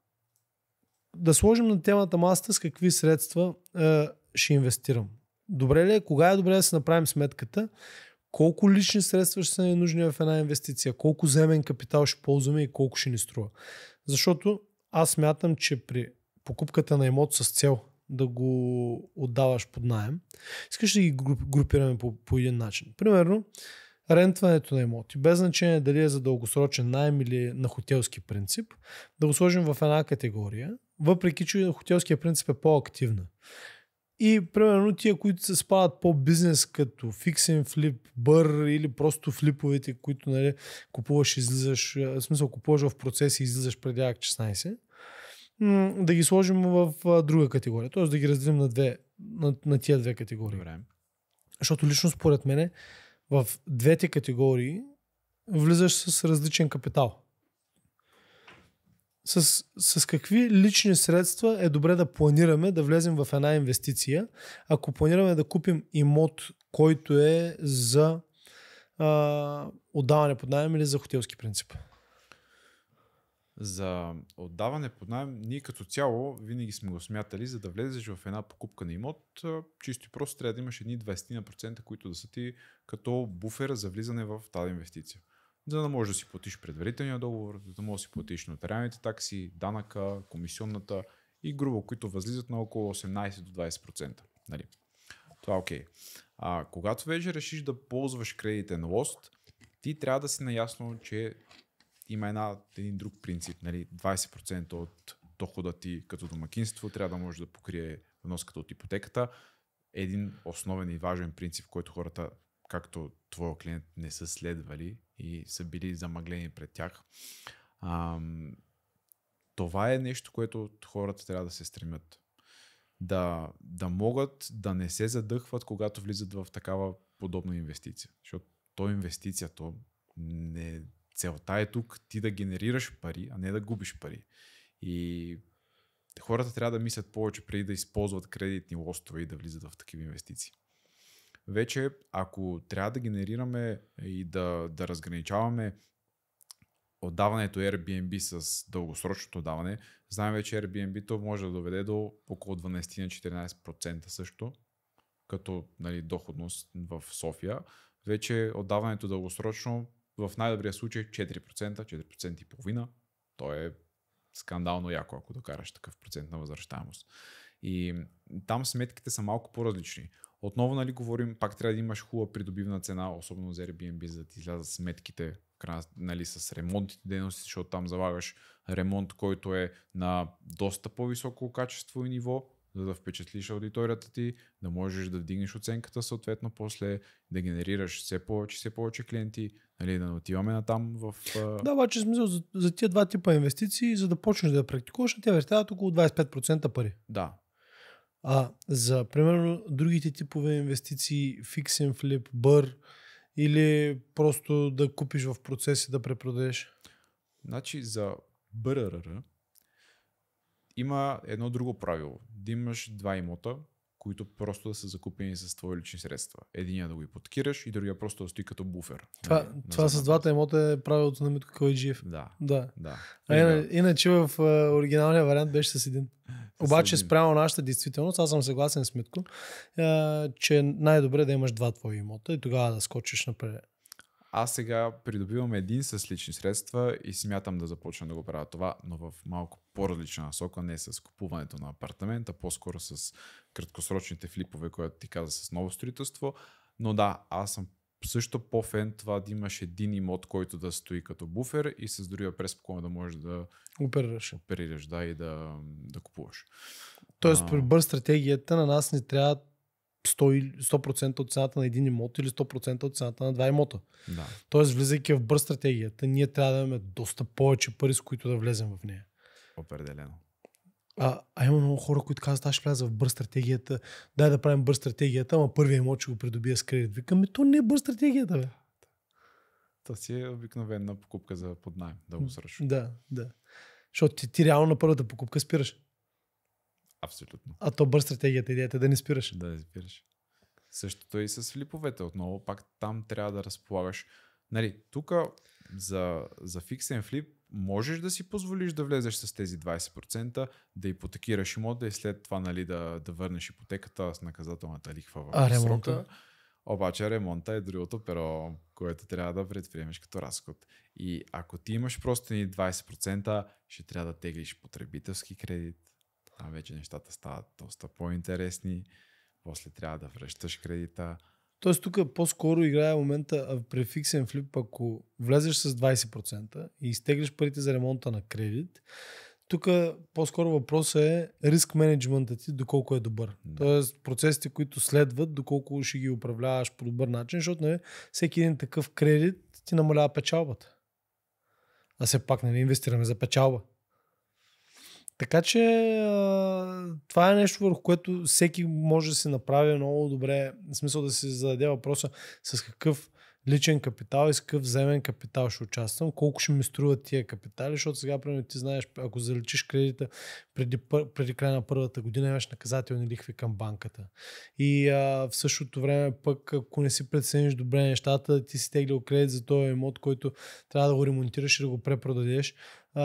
да сложим на темата масата с какви средства а, ще инвестирам. Добре ли е? Кога е добре да се направим сметката? Колко лични средства ще са ни нужни в една инвестиция? Колко земен капитал ще ползваме и колко ще ни струва? Защото аз мятам, че при покупката на имот с цел да го отдаваш под найем, искаш да ги групираме по, по един начин. Примерно, рентването на имоти, без значение дали е за дългосрочен найем или на хотелски принцип, да го сложим в една категория, въпреки че хотелския принцип е по-активна. И примерно тия, които се спадат по-бизнес, като фиксен флип, бър или просто флиповете, които нали, купуваш, излизаш, в смисъл купуваш в процес и излизаш преди ак 16, да ги сложим в друга категория. Тоест да ги разделим на, две, на, на тия две категории. Добре. Защото лично според мене в двете категории влизаш с различен капитал. С, с какви лични средства е добре да планираме да влезем в една инвестиция, ако планираме да купим имот, който е за а, отдаване под найем или за хотелски принцип? за отдаване под найем, ние като цяло винаги сме го смятали, за да влезеш в една покупка на имот, чисто и просто трябва да имаш едни 20%, които да са ти като буфер за влизане в тази инвестиция. За да можеш да си платиш предварителния договор, за да можеш да си платиш нотариалните такси, данъка, комисионната и грубо, които възлизат на около 18 до 20%. Нали? Това е окей. Okay. А, когато вече решиш да ползваш кредитен лост, ти трябва да си наясно, че има една, един друг принцип. Нали? 20% от дохода ти като домакинство трябва да може да покрие вноската от ипотеката. Един основен и важен принцип, който хората, както твоя клиент, не са следвали и са били замъглени пред тях. Ам, това е нещо, което хората трябва да се стремят. Да, да могат да не се задъхват, когато влизат в такава подобна инвестиция. Защото то инвестицията не, целта е тук ти да генерираш пари, а не да губиш пари. И хората трябва да мислят повече преди да използват кредитни лостове и да влизат в такива инвестиции. Вече, ако трябва да генерираме и да, да разграничаваме отдаването Airbnb с дългосрочното даване, знаем вече Airbnb то може да доведе до около 12-14% също, като нали, доходност в София. Вече отдаването дългосрочно в най-добрия случай 4%, 4% и половина. То е скандално яко, ако докараш такъв процент на възвръщаемост. И там сметките са малко по-различни. Отново, нали, говорим, пак трябва да имаш хубава придобивна цена, особено за Airbnb, за да ти излязат сметките нали, с ремонтните дейности, защото там залагаш ремонт, който е на доста по-високо качество и ниво, за да впечатлиш аудиторията ти, да можеш да вдигнеш оценката, съответно после да генерираш все повече, все повече клиенти, нали, да отиваме на там в... Да, обаче смисъл за, за тия два типа инвестиции, за да почнеш да я практикуваш, те вещават около 25% пари. Да. А за, примерно, другите типове инвестиции, фиксен флип, бър, или просто да купиш в процеси да препродадеш? Значи за БРРР, има едно друго правило. Да имаш два имота, които просто да са закупени с твои лични средства. Единия да го ипотекираш и другия просто да стои като буфер. Това, на, това на с двата имота е правилото на Митко Койджиев. Да. да. да. А ина, иначе в а, оригиналния вариант беше с един. Обаче спрямо нашата действителност, аз съм съгласен с Митко, а, че най-добре е да имаш два твои имота и тогава да скочиш напред аз сега придобивам един с лични средства и смятам да започна да го правя това, но в малко по-различна насока, не с купуването на апартамент, а по-скоро с краткосрочните флипове, което ти каза с ново строителство. Но да, аз съм също по-фен това да имаш един имот, който да стои като буфер и с другия преспокойно да можеш да оперираш, оперираш да, и да, да купуваш. Тоест, при бърз стратегията на нас не трябва 100%, 100% от цената на един имот или 100% от цената на два имота. Да. Тоест, влизайки в бърз стратегията, ние трябва да имаме доста повече пари, с които да влезем в нея. Определено. А, а има много хора, които казват, аз ще вляза в бърз стратегията, дай да правим бърз стратегията, ама първият имот ще го придобия с кредит. Викам, то не е бърз стратегията, бе. Та си е обикновена покупка за поднайм, сръщу. Да, да. Защото ти, ти реално на първата покупка спираш. Абсолютно. А то бърз стратегията, идеята е да не спираш. Да не спираш. Същото е и с флиповете. Отново пак там трябва да разполагаш. Нали, тук за, за фиксен флип можеш да си позволиш да влезеш с тези 20%, да ипотекираш имота и след това нали, да, да върнеш ипотеката с наказателната лихва в а, срока. Обаче ремонта е другото перо, което трябва да предприемеш като разход. И ако ти имаш просто ни 20%, ще трябва да теглиш потребителски кредит, там вече нещата стават доста по-интересни. После трябва да връщаш кредита. Тоест тук по-скоро играе момента при фиксен флип, ако влезеш с 20% и изтегляш парите за ремонта на кредит, тук по-скоро въпросът е риск менеджмента ти доколко е добър. Да. Тоест процесите, които следват, доколко ще ги управляваш по добър начин, защото не, нали, всеки един такъв кредит ти намалява печалбата. А все пак не нали, инвестираме за печалба. Така че това е нещо върху което всеки може да се направи много добре, в смисъл да се зададе въпроса с какъв личен капитал и с какъв вземен капитал ще участвам, колко ще ми струват тия капитали, защото сега, примерно, ти знаеш, ако заличиш кредита преди, преди края на първата година, имаш наказателни лихви към банката. И а, в същото време пък, ако не си прецениш добре нещата, ти си теглил кредит за този имот, който трябва да го ремонтираш и да го препродадеш, а,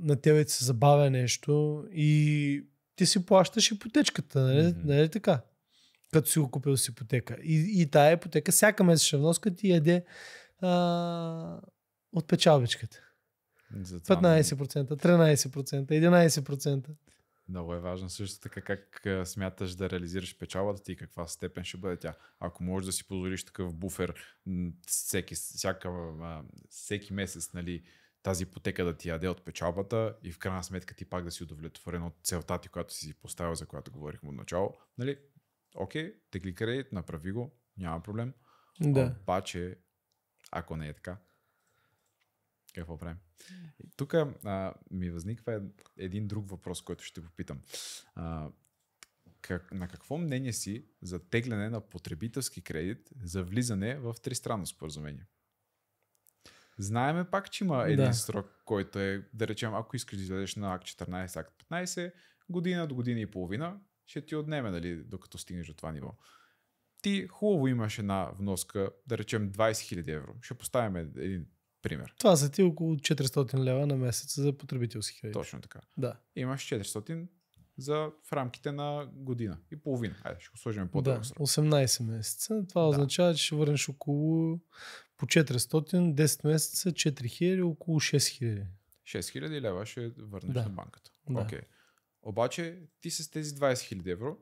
на тебе се забавя нещо и ти си плащаш ипотечката, нали, mm-hmm. нали така? Като си го купил с ипотека. И, и тая ипотека, всяка месечна вноска ти яде а, от печалбичката. Затова 15%, 13%, 11%. Много е важно също така как смяташ да реализираш печалбата ти и каква степен ще бъде тя. Ако можеш да си позволиш такъв буфер всеки, всяка, всеки месец, нали, тази ипотека да ти яде от печалбата и в крайна сметка ти пак да си удовлетворен от целта ти, която си поставил, за която говорихме от начало. Нали? Окей, тегли кредит, направи го, няма проблем. Да. Обаче, ако не е така, е, какво правим? Тук ми възниква един друг въпрос, който ще попитам. А, как, на какво мнение си за тегляне на потребителски кредит за влизане в тристранно споразумение? Знаеме пак, че има един да. срок, който е, да речем, ако искаш да излезеш на акт 14, акт 15, година до година и половина, ще ти отнеме, нали, докато стигнеш до това ниво. Ти хубаво имаш една вноска, да речем 20 000 евро. Ще поставим един пример. Това са ти около 400 лева на месец за потребителски кредит. Точно така. Да. Имаш 400 за в рамките на година и половина. Айде, ще го сложим по дълго да, срок. 18 месеца. Това да. означава, че ще върнеш около по 400, 10 месеца, 4000, около 6000. 6000 лева ще върнеш да. на банката. Да. Okay. Обаче ти с тези 20 000 евро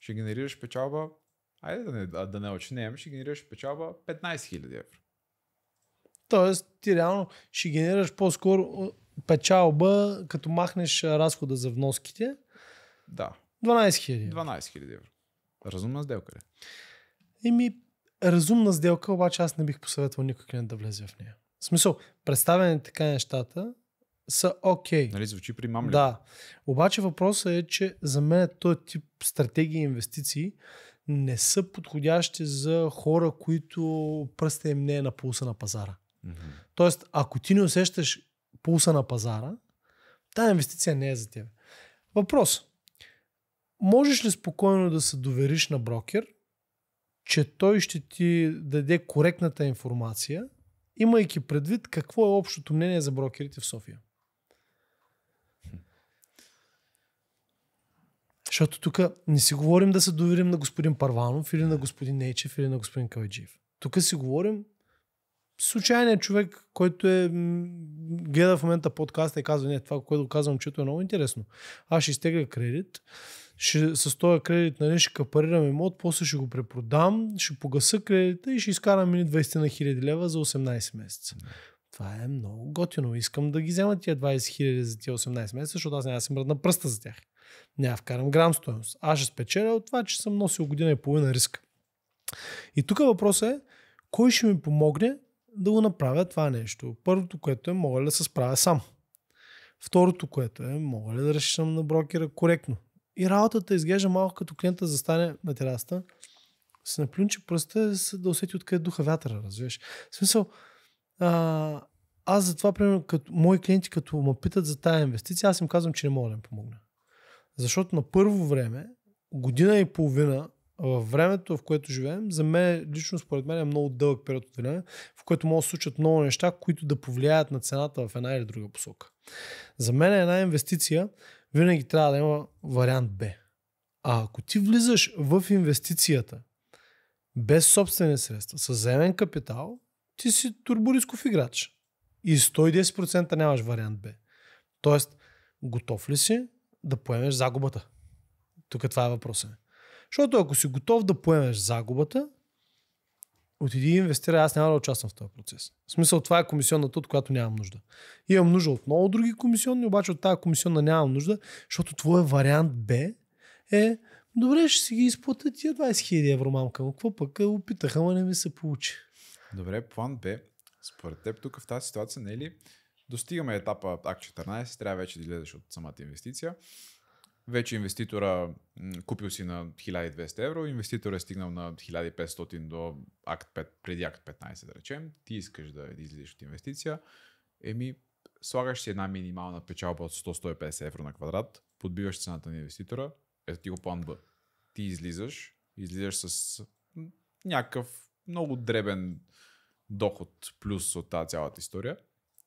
ще генерираш печалба, айде да не, да не очнем, ще генерираш печалба 15 000 евро. Тоест ти реално ще генерираш по-скоро печалба, като махнеш разхода за вноските. Да. 12 000. 12 000 евро. Разумна сделка ли? Еми, разумна сделка, обаче аз не бих посъветвал никой клиент да влезе в нея. В смисъл, представяне така нещата са окей. Okay. Нали, звучи примамливо. Да. Обаче въпросът е, че за мен този тип стратегии и инвестиции не са подходящи за хора, които пръста им не е на пулса на пазара. Mm-hmm. Тоест, ако ти не усещаш пулса на пазара, тази инвестиция не е за теб. Въпрос. Можеш ли спокойно да се довериш на брокер, че той ще ти даде коректната информация, имайки предвид какво е общото мнение за брокерите в София. Защото тук не си говорим да се доверим на господин Парванов или на господин Нейчев, или на господин Кавайджиев. Тук си говорим случайният човек, който е, гледа в момента подкаста и казва, не, това, което казвам, чето е много интересно. Аз ще изтегля кредит, ще, с този кредит нали, ще капарирам имот, после ще го препродам, ще погаса кредита и ще изкарам мини 20 на хиляди лева за 18 месеца. Това е много готино. Искам да ги взема тия 20 хиляди за тия 18 месеца, защото аз няма да се мръдна пръста за тях. Няма вкарам грам стоеност. Аз ще спечеля от това, че съм носил година и половина риск. И тук въпросът е, кой ще ми помогне да го направя това нещо? Първото, което е, мога ли да се справя сам? Второто, което е, мога ли да решам на брокера коректно? И работата изглежда малко като клиента застане на терасата, се наплюнчи пръста, да усети откъде духа вятъра, разбираш. В смисъл, а, аз затова, примерно, като мои клиенти, като ме питат за тази инвестиция, аз им казвам, че не мога да им помогна. Защото на първо време, година и половина, във времето, в което живеем, за мен лично според мен е много дълъг период от време, в което могат да случат много неща, които да повлияят на цената в една или друга посока. За мен е една инвестиция, винаги трябва да има вариант Б. А ако ти влизаш в инвестицията без собствени средства, с заемен капитал, ти си турборисков играч. И 110% нямаш вариант Б. Тоест, готов ли си да поемеш загубата? Тук е това е въпросът. Защото ако си готов да поемеш загубата, отиди и инвестира, аз няма да участвам в този процес. В смисъл това е комисионната, от която нямам нужда. Имам нужда от много други комисионни, обаче от тази комисионна нямам нужда, защото твой вариант Б е добре, ще си ги изплата тия 20 000 евро мамка, но какво пък опитаха, ама не ми се получи. Добре, план Б, според теб тук в тази ситуация, не е ли достигаме етапа Акт 14, трябва вече да излезеш от самата инвестиция вече инвеститора купил си на 1200 евро, инвеститор е стигнал на 1500 до акт 5, преди акт 15 да речем, ти искаш да излизаш от инвестиция, еми слагаш си една минимална печалба от 100-150 евро на квадрат, подбиваш цената на инвеститора, ето ти го план Б. Ти излизаш, излизаш с някакъв много дребен доход плюс от тази цялата история,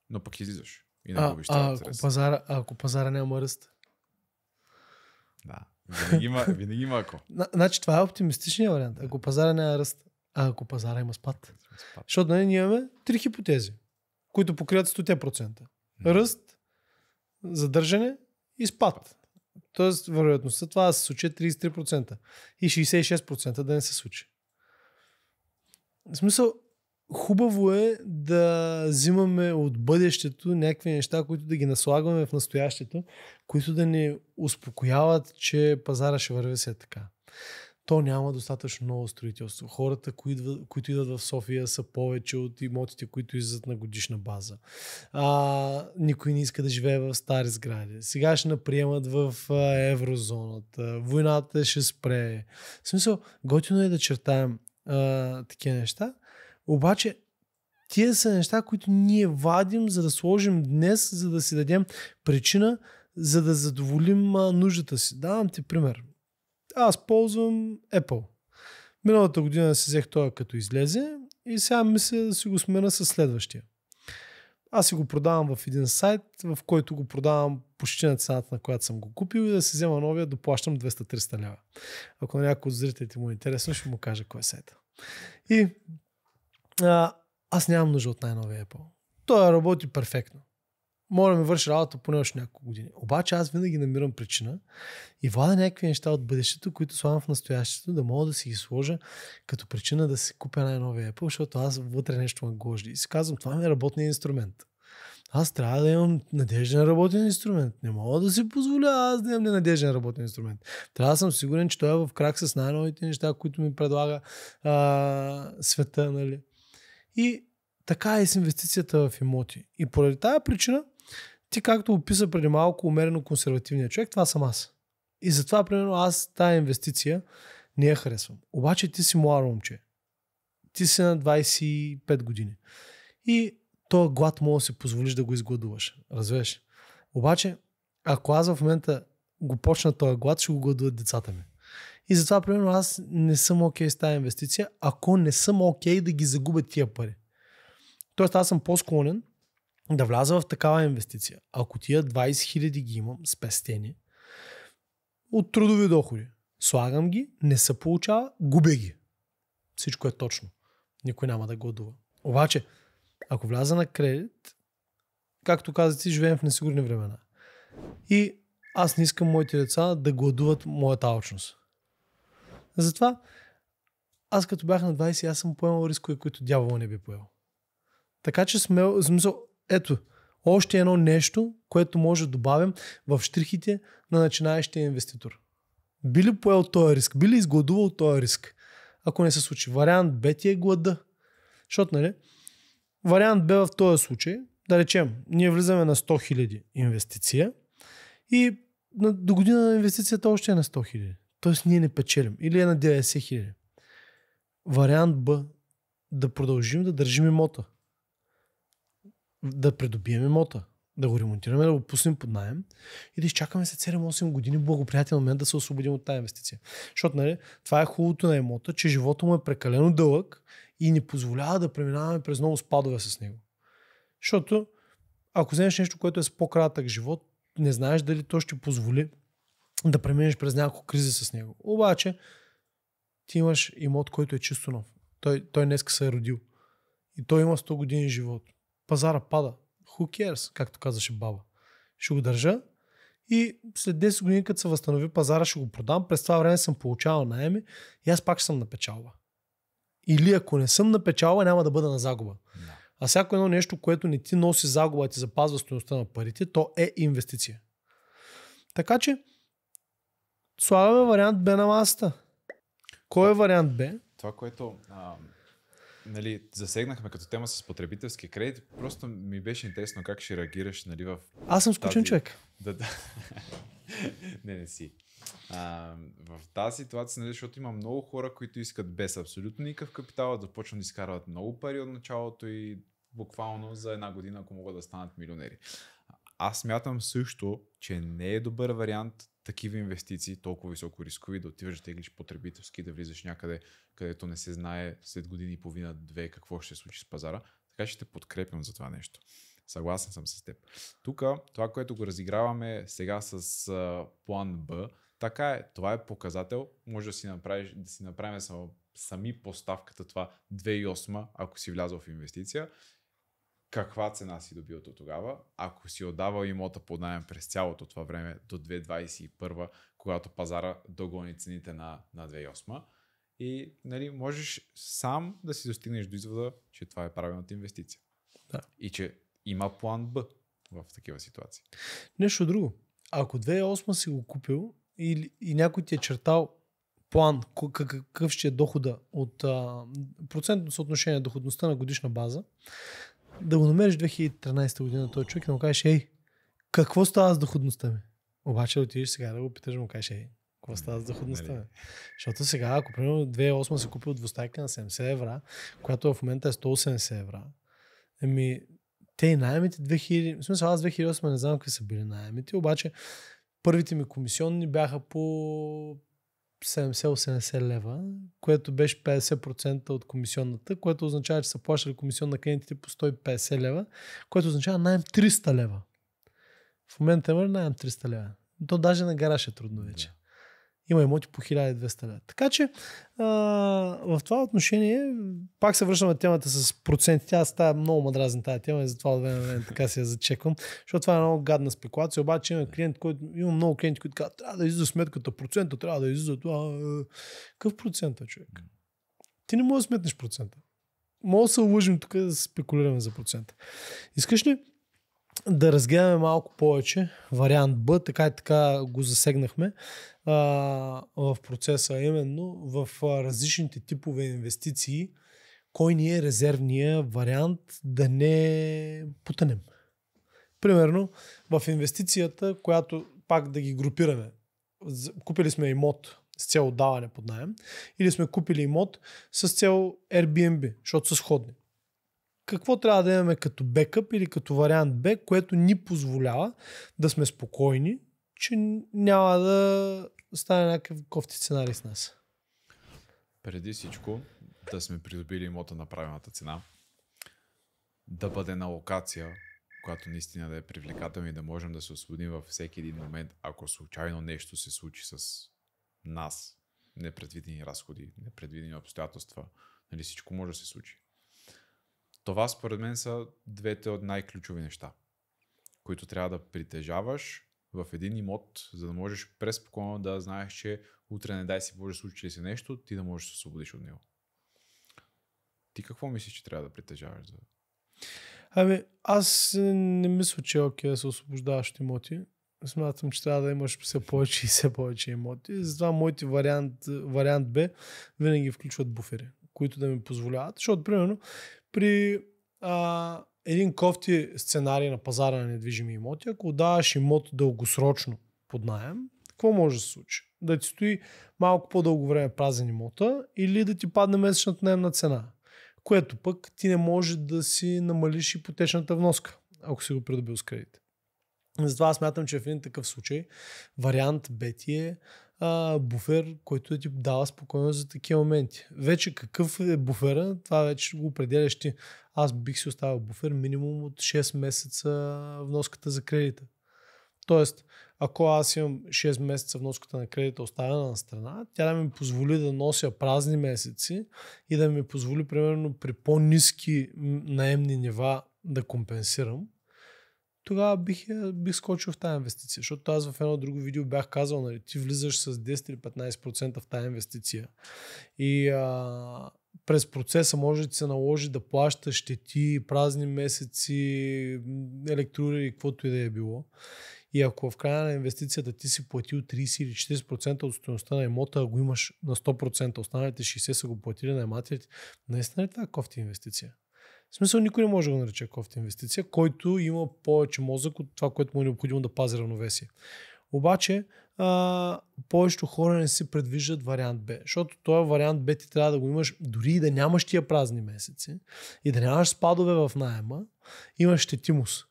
но пък излизаш. И не а, а, ако, пазара, ако пазара няма ръст? Да. Винаги има, винаги има ако. Значи това е оптимистичният вариант. Ако пазара не е ръст, а ако пазара има спад. спад. Защото нали, ние имаме три хипотези, които покриват 100%. Ръст, задържане и спад. Тоест, вероятността това да се случи 33% е и 66% да не се случи. В смисъл, хубаво е да взимаме от бъдещето някакви неща, които да ги наслагваме в настоящето, които да ни успокояват, че пазара ще върви се така. То няма достатъчно ново строителство. Хората, които идват, които идват в София, са повече от имотите, които излизат на годишна база. А, никой не иска да живее в стари сгради. Сега ще наприемат в еврозоната. Войната ще спре. В смисъл, готино е да чертаем а, такива неща, обаче, тия са неща, които ние вадим, за да сложим днес, за да си дадем причина, за да задоволим нуждата си. Давам ти пример. Аз ползвам Apple. Миналата година си взех този като излезе и сега мисля да си го смена с следващия. Аз си го продавам в един сайт, в който го продавам почти на цената, на която съм го купил и да си взема новия, доплащам 200-300 лева. Ако на някой от зрителите му е интересно, ще му кажа кой е сайта. И а, аз нямам нужда от най-новия Apple. Той работи перфектно. Може да ми върши работа поне още няколко години. Обаче аз винаги намирам причина и вада някакви неща от бъдещето, които слагам в настоящето, да мога да си ги сложа като причина да си купя най-новия Apple, защото аз вътре нещо ме гожди. И си казвам, това ми е работният инструмент. Аз трябва да имам надежден работен инструмент. Не мога да си позволя аз да имам ненадежден работен инструмент. Трябва да съм сигурен, че той е в крак с най-новите неща, които ми предлага а, света, нали? И така е с инвестицията в имоти. И поради тази причина, ти както описа преди малко умерено консервативния човек, това съм аз. И затова, примерно, аз тази инвестиция не я харесвам. Обаче ти си младо момче. Ти си на 25 години. И този глад може да си позволиш да го изгладуваш. Развеш. Обаче, ако аз в момента го почна този глад, ще го гладуват децата ми. И затова, примерно, аз не съм окей okay с тази инвестиция, ако не съм окей okay да ги загубя тия пари. Тоест, аз съм по-склонен да вляза в такава инвестиция. Ако тия 20 хиляди ги имам спестени от трудови доходи, слагам ги, не се получава, губя ги. Всичко е точно. Никой няма да гладува. Обаче, ако вляза на кредит, както казах, си живеем в несигурни времена. И аз не искам моите деца да гладуват моята алчност. Затова аз като бях на 20, аз съм поемал рискове, които дявол не би поел. Така че сме, смисъл, ето, още едно нещо, което може да добавим в штрихите на начинаещия инвеститор. Би ли поел този риск? Би ли изгладувал този риск? Ако не се случи. Вариант Б ти е глада. Защото, нали? Вариант Б в този случай, да речем, ние влизаме на 100 000 инвестиция и до година инвестицията още е на 100 000. Тоест ние не печелим. Или е на 90 хиляди. Вариант Б да продължим да държим имота. Да придобием имота. Да го ремонтираме, да го пуснем под найем и да изчакаме след 7-8 години благоприятен момент да се освободим от тази инвестиция. Защото нали, това е хубавото на имота, че живота му е прекалено дълъг и ни позволява да преминаваме през много спадове с него. Защото ако вземеш нещо, което е с по-кратък живот, не знаеш дали то ще позволи да преминеш през няколко кризи с него. Обаче, ти имаш имот, който е чисто нов. Той, той днеска се е родил. И той има 100 години живот. Пазара пада. Who cares, както казаше баба. Ще го държа и след 10 години, като се възстанови пазара, ще го продам. През това време съм получавал найеми и аз пак съм на печалба. Или ако не съм на печалба, няма да бъда на загуба. А всяко едно нещо, което не ти носи загуба, и ти запазва стоеността на парите, то е инвестиция. Така че, Слагаме вариант Б на маста. Кой е вариант Б? Това, което а, нали, засегнахме като тема с потребителски кредит, просто ми беше интересно как ще реагираш нали, в... Аз съм скучен тази... човек. Да, да. не, не си. А, в тази ситуация, нали, защото има много хора, които искат без абсолютно никакъв капитал да почнат да изкарват много пари от началото и буквално за една година, ако могат да станат милионери. Аз смятам също, че не е добър вариант такива инвестиции, толкова високо рискови, да отиваш да теглиш потребителски, да влизаш някъде, където не се знае след години и половина, две какво ще се случи с пазара. Така че те подкрепям за това нещо. Съгласен съм с теб. Тук това, което го разиграваме сега с а, план Б, така е, това е показател. Може да си, направиш, да си направим само, сами поставката това 2008, ако си влязъл в инвестиция каква цена си добил до тогава. Ако си отдавал имота под найем през цялото това време до 2021, когато пазара догони цените на, на 2008, и нали, можеш сам да си достигнеш до извода, че това е правилната инвестиция. Да. И че има план Б в такива ситуации. Нещо друго. Ако 2008 си го купил и, и някой ти е чертал план, какъв ще е дохода от процентно съотношение доходността на годишна база, да го намериш 2013 година този човек и да му кажеш, ей, какво става с доходността ми? Обаче да отидеш сега да го питаш да му кажеш, ей, какво става с доходността нали. ми? Защото сега, ако примерно 2008 се купи от двустайка на 70 евро, която в момента е 180 евро, еми, те и найемите 2000, в смисъл аз 2008 не знам какви са били найемите, обаче първите ми комисионни бяха по 70-80 лева, което беше 50% от комисионната, което означава, че са плащали комисион на клиентите по 150 лева, което означава найем 300 лева. В момента има найем 300 лева. То даже на гараж е трудно вече има имоти по 1200 лева. Така че а, в това отношение, пак се връщаме на темата с процентите. Аз става много мъдразна тази тема и затова от време така си я зачеквам, защото това е много гадна спекулация. Обаче има клиент, който, има много клиенти, които казват, трябва да излиза сметката, процента трябва да излиза това. Какъв процента, е, човек? Ти не можеш да сметнеш процента. Мога да се лъжим тук да спекулираме за процента. Искаш ли да разгледаме малко повече вариант Б, така и така го засегнахме а, в процеса, именно в различните типове инвестиции, кой ни е резервния вариант да не потънем. Примерно, в инвестицията, която пак да ги групираме, купили сме имот с цел отдаване под найем, или сме купили имот с цел Airbnb, защото са сходни какво трябва да имаме като бекъп или като вариант Б, което ни позволява да сме спокойни, че няма да стане някакъв кофти сценарий с нас. Преди всичко да сме придобили имота на правилната цена, да бъде на локация, която наистина да е привлекателна и да можем да се освободим във всеки един момент, ако случайно нещо се случи с нас, непредвидени разходи, непредвидени обстоятелства, нали, всичко може да се случи. Това според мен са двете от най-ключови неща, които трябва да притежаваш в един имот, за да можеш преспокойно да знаеш, че утре не дай си Боже случи ли си нещо, ти да можеш да се освободиш от него. Ти какво мислиш, че трябва да притежаваш? За... Ами, аз не мисля, че е окей да се освобождаваш от имоти. Смятам, че трябва да имаш все повече и все повече имоти. Затова моите вариант, вариант Б винаги включват буфери, които да ми позволяват. Защото, примерно, при а, един кофти сценарий на пазара на недвижими имоти, ако даваш имот дългосрочно под найем, какво може да се случи? Да ти стои малко по-дълго време празен имота или да ти падне месечната наемна цена, което пък ти не може да си намалиш ипотечната вноска, ако си го придобил с кредит. Затова смятам, че в един такъв случай вариант бети ти е а, буфер, който да ти дава спокойно за такива моменти. Вече какъв е буфера, това вече го определяш ти. Аз бих си оставил буфер минимум от 6 месеца вноската за кредита. Тоест, ако аз имам 6 месеца вноската на кредита оставена на страна, тя да ми позволи да нося празни месеци и да ми позволи, примерно, при по-низки наемни нива да компенсирам, тогава бих, бих скочил в тази инвестиция. Защото аз в едно друго видео бях казал, нали, ти влизаш с 10 или 15% в тази инвестиция. И а, през процеса може да се наложи да плащаш щети, празни месеци, и каквото и да е било. И ако в края на инвестицията ти си платил 30 или 40% от стоеността на имота, а го имаш на 100%, останалите 60 са го платили на имателите, наистина ли това е кофти инвестиция? В смисъл никой не може да го нарече кофта инвестиция, който има повече мозък от това, което му е необходимо да пази равновесие. Обаче, а, повечето хора не си предвиждат вариант Б, защото този вариант Б ти трябва да го имаш дори и да нямаш тия празни месеци и да нямаш спадове в найема, имаш тетимус,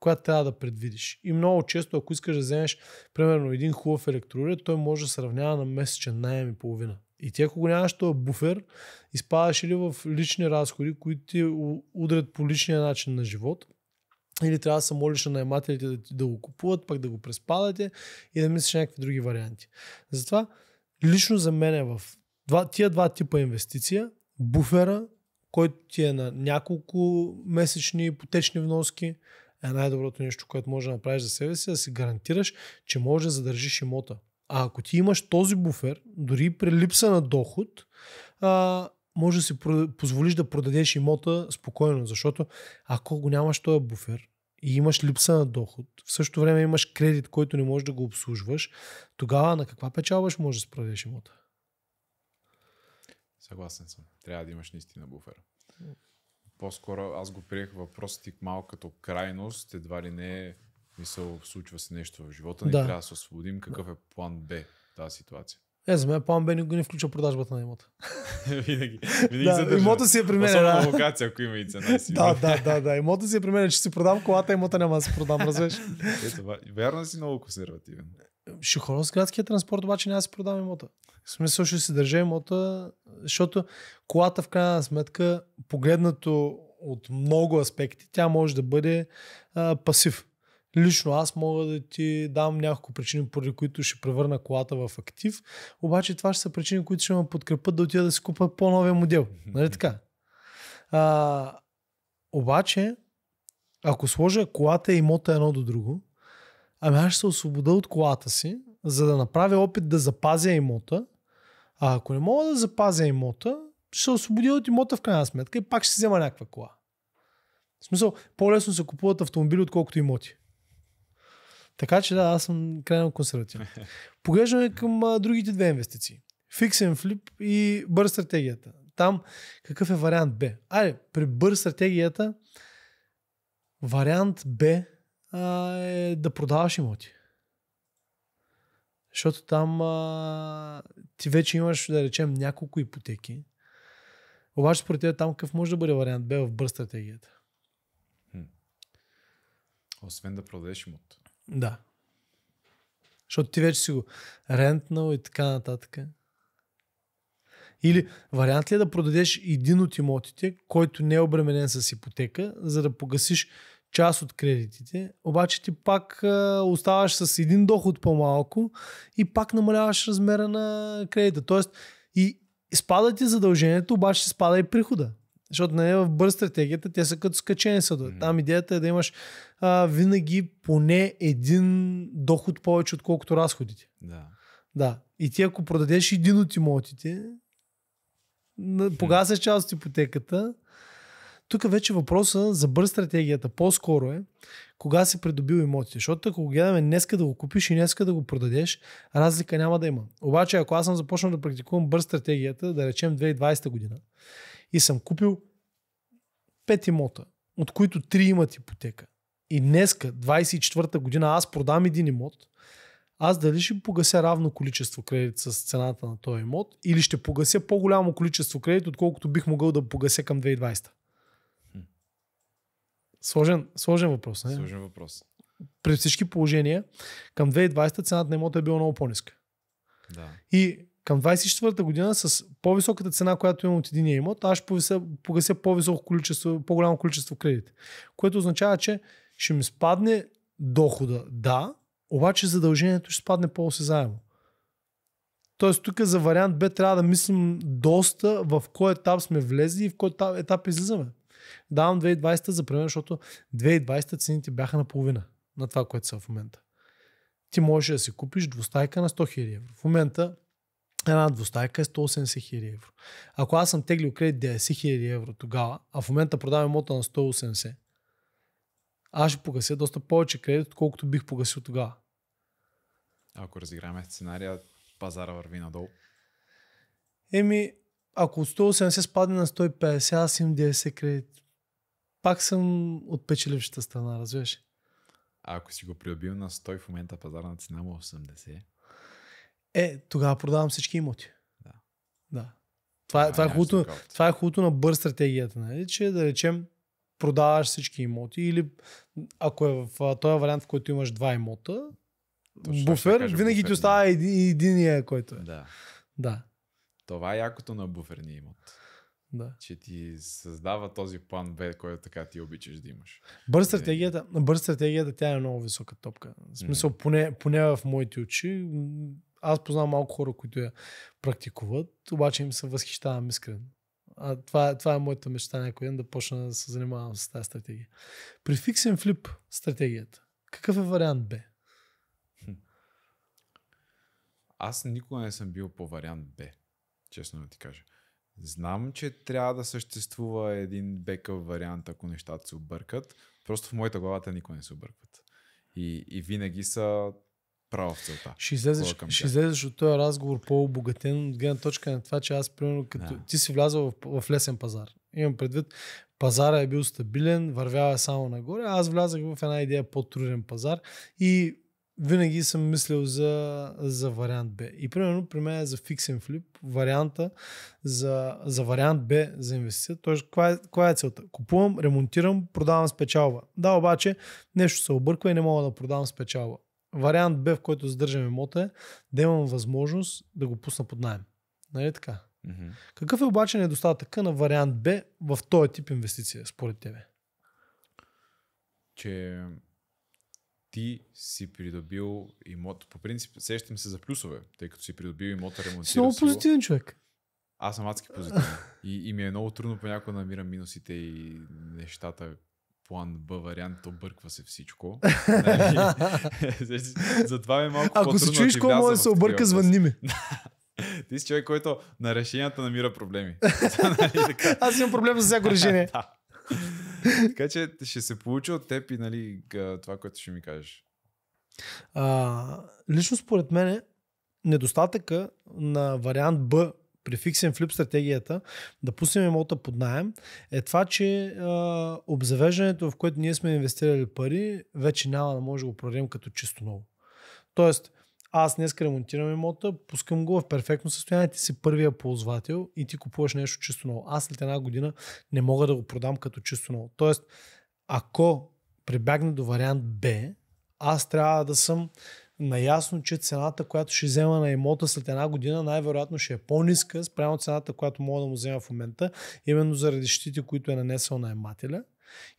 която трябва да предвидиш. И много често, ако искаш да вземеш, примерно, един хубав електроуред, той може да сравнява на месечен найем и половина. И ти ако го нямаш този буфер, изпадаш ли в лични разходи, които ти удрят по личния начин на живот, или трябва да се молиш на наймателите да, да го купуват, пък да го преспадате и да мислиш някакви други варианти. Затова лично за мен е в два, тия два типа инвестиция, буфера, който ти е на няколко месечни ипотечни вноски, е най-доброто нещо, което може да направиш за себе си, да си гарантираш, че може да задържиш имота. А ако ти имаш този буфер, дори при липса на доход, а, може да си позволиш да продадеш имота спокойно, защото ако го нямаш този буфер и имаш липса на доход, в същото време имаш кредит, който не можеш да го обслужваш, тогава на каква печалбаш можеш да продадеш имота? Съгласен съм. Трябва да имаш наистина буфер. По-скоро аз го приех въпросът ти малко като крайност, едва ли не Мисъл, случва се нещо в живота, не нали, да. трябва да се освободим. Какъв е план Б в тази ситуация? Е, за мен план Б никога не включва продажбата на имота. винаги. винаги да, задържа. имота си е при мен. Особено да. локация, ако има и цена си. да, да, да, да. Имота си е при мен, че си продам колата, имота няма да се продам, разбираш. Ето, вярно си много консервативен. Ще хора с градския транспорт, обаче няма да си продам имота. В смисъл ще си държа имота, защото колата в крайна сметка, погледнато от много аспекти, тя може да бъде а, пасив. Лично аз мога да ти дам няколко причини, поради които ще превърна колата в актив, обаче това ще са причини, които ще ме подкрепят да отида да си купа по-новия модел. Нали така? А, обаче, ако сложа колата и имота едно до друго, ами аз ще се освобода от колата си, за да направя опит да запазя имота. А ако не мога да запазя имота, ще се освободя от имота в крайна сметка и пак ще си взема някаква кола. В смисъл, по-лесно се купуват автомобили, отколкото имоти. Така че да, аз съм крайно консервативен. Поглеждаме към а, другите две инвестиции. Фиксен флип и бърз стратегията. Там какъв е вариант Б? Айде, при бърз стратегията вариант Б а, е да продаваш имоти. Защото там а, ти вече имаш, да речем, няколко ипотеки. Обаче, според теб, там какъв може да бъде вариант Б в бърз стратегията? Освен да продадеш имот. Да. Защото ти вече си го рентнал и така нататък. Или вариант ли е да продадеш един от имотите, който не е обременен с ипотека, за да погасиш част от кредитите, обаче ти пак а, оставаш с един доход по-малко и пак намаляваш размера на кредита. Тоест и спада ти задължението, обаче спада и прихода. Защото нали, в бърз стратегията те са като скачени съдове. Mm-hmm. Там идеята е да имаш а, винаги поне един доход повече, отколкото разходите. Да. да. И ти ако продадеш един от имотите, погасяш част от ипотеката, тук вече въпроса за бърз стратегията по-скоро е кога си придобил имотите. Защото ако го гледаме днеска да го купиш и днеска да го продадеш, разлика няма да има. Обаче ако аз съм започнал да практикувам бърз стратегията, да речем 2020 година, и съм купил 5 имота, от които 3 имат ипотека, и днеска, 24-та година, аз продам един имот, аз дали ще погася равно количество кредит с цената на този имот или ще погася по-голямо количество кредит, отколкото бих могъл да погася към 2020. та Сложен, сложен въпрос. Не? Сложен въпрос. При всички положения, към 2020 цената на имота е била много по-ниска. Да. И към 24-та година с по-високата цена, която имам от единия имот, аз ще погася по-високо количество, по-голямо количество кредит. Което означава, че ще ми спадне дохода, да, обаче задължението ще спадне по-осезаемо. Тоест тук за вариант Б трябва да мислим доста в кой етап сме влезли и в кой етап излизаме. Давам 2020 за пример, защото 2020 цените бяха наполовина на това, което са в момента. Ти можеш да си купиш двустайка на 100 000 евро. В момента една двустайка е 180 000 евро. Ако аз съм теглил кредит 90 000 евро тогава, а в момента продавам имота на 180, аз ще погася доста повече кредит, отколкото бих погасил тогава. Ако разиграме сценария, пазара върви надолу. Еми, ако от 180 спадне на 150, аз имам 90 кредит. Пак съм от печелившата страна, разбираш? А ако си го придобил на 100 в момента пазарна цена му 80? Е, е, тогава продавам всички имоти. Да. да. Това, е, а, това, е хубавото, това е хубавото на бърз стратегията, нали? че да речем продаваш всички имоти или ако е в този вариант, в който имаш два имота, Точно буфер, кажа, винаги буфер, ти остава да. един, единия, който е. Да. да. Това е якото на буферния имот. Да. Че ти създава този план Б, който така ти обичаш да имаш. Бърз е, стратегията, бърз стратегията тя е много висока топка. В смисъл, mm. поне, поне в моите очи, аз познавам малко хора, които я практикуват, обаче им се възхищавам искрено. А това, това е моята мечта някой ден да почна да се занимавам с тази стратегия. При фиксен флип стратегията, какъв е вариант Б? Аз никога не съм бил по вариант Б честно да ти кажа. Знам, че трябва да съществува един бекъв вариант, ако нещата се объркат. Просто в моята главата никога не се объркват. И, и винаги са право в целта. Ще излезеш, е ще излезеш от този разговор по-обогатен от гледна точка на това, че аз, примерно, като да. ти си влязъл в, в лесен пазар. Имам предвид, пазара е бил стабилен, вървява е само нагоре, а аз влязах в една идея по-труден пазар и винаги съм мислил за, за вариант Б. И примерно при мен е за фиксен флип, варианта за, за вариант Б за инвестиция, Тоест, Коя, е, коя е целта? Купувам, ремонтирам, продавам с печалба. Да, обаче нещо се обърква и не мога да продавам с печалба. Вариант Б, в който задържам имота е да имам възможност да го пусна под найем. Нали така? Mm-hmm. Какъв е обаче недостатъка на вариант Б в този тип инвестиция, според тебе? Че ти си придобил имот. По принцип, сещам се за плюсове, тъй като си придобил имота, ремонтирал си Много позитивен човек. Аз съм адски позитивен. И, и ми е много трудно понякога да намирам минусите и нещата, план Б вариант, обърква се всичко. Нали? Затова ми е малко Ако се чуеш какво може да се обърка, звънни ми. Ти си човек, който на решенията намира проблеми. Нали, Аз имам проблем за всяко решение. така че ще се получи от теб и нали, това, което ще ми кажеш. А, лично според мен недостатъка на вариант Б при фиксен флип стратегията да пуснем имота под найем е това, че а, обзавеждането, в което ние сме инвестирали пари, вече няма да може да го продадем като чисто ново. Тоест, аз днес ремонтирам имота, пускам го в перфектно състояние, ти си първия ползвател и ти купуваш нещо чисто ново. Аз след една година не мога да го продам като чисто ново. Тоест, ако прибягна до вариант Б, аз трябва да съм наясно, че цената, която ще взема на имота след една година, най-вероятно ще е по-ниска спрямо цената, която мога да му взема в момента, именно заради щитите, които е нанесъл наемателя.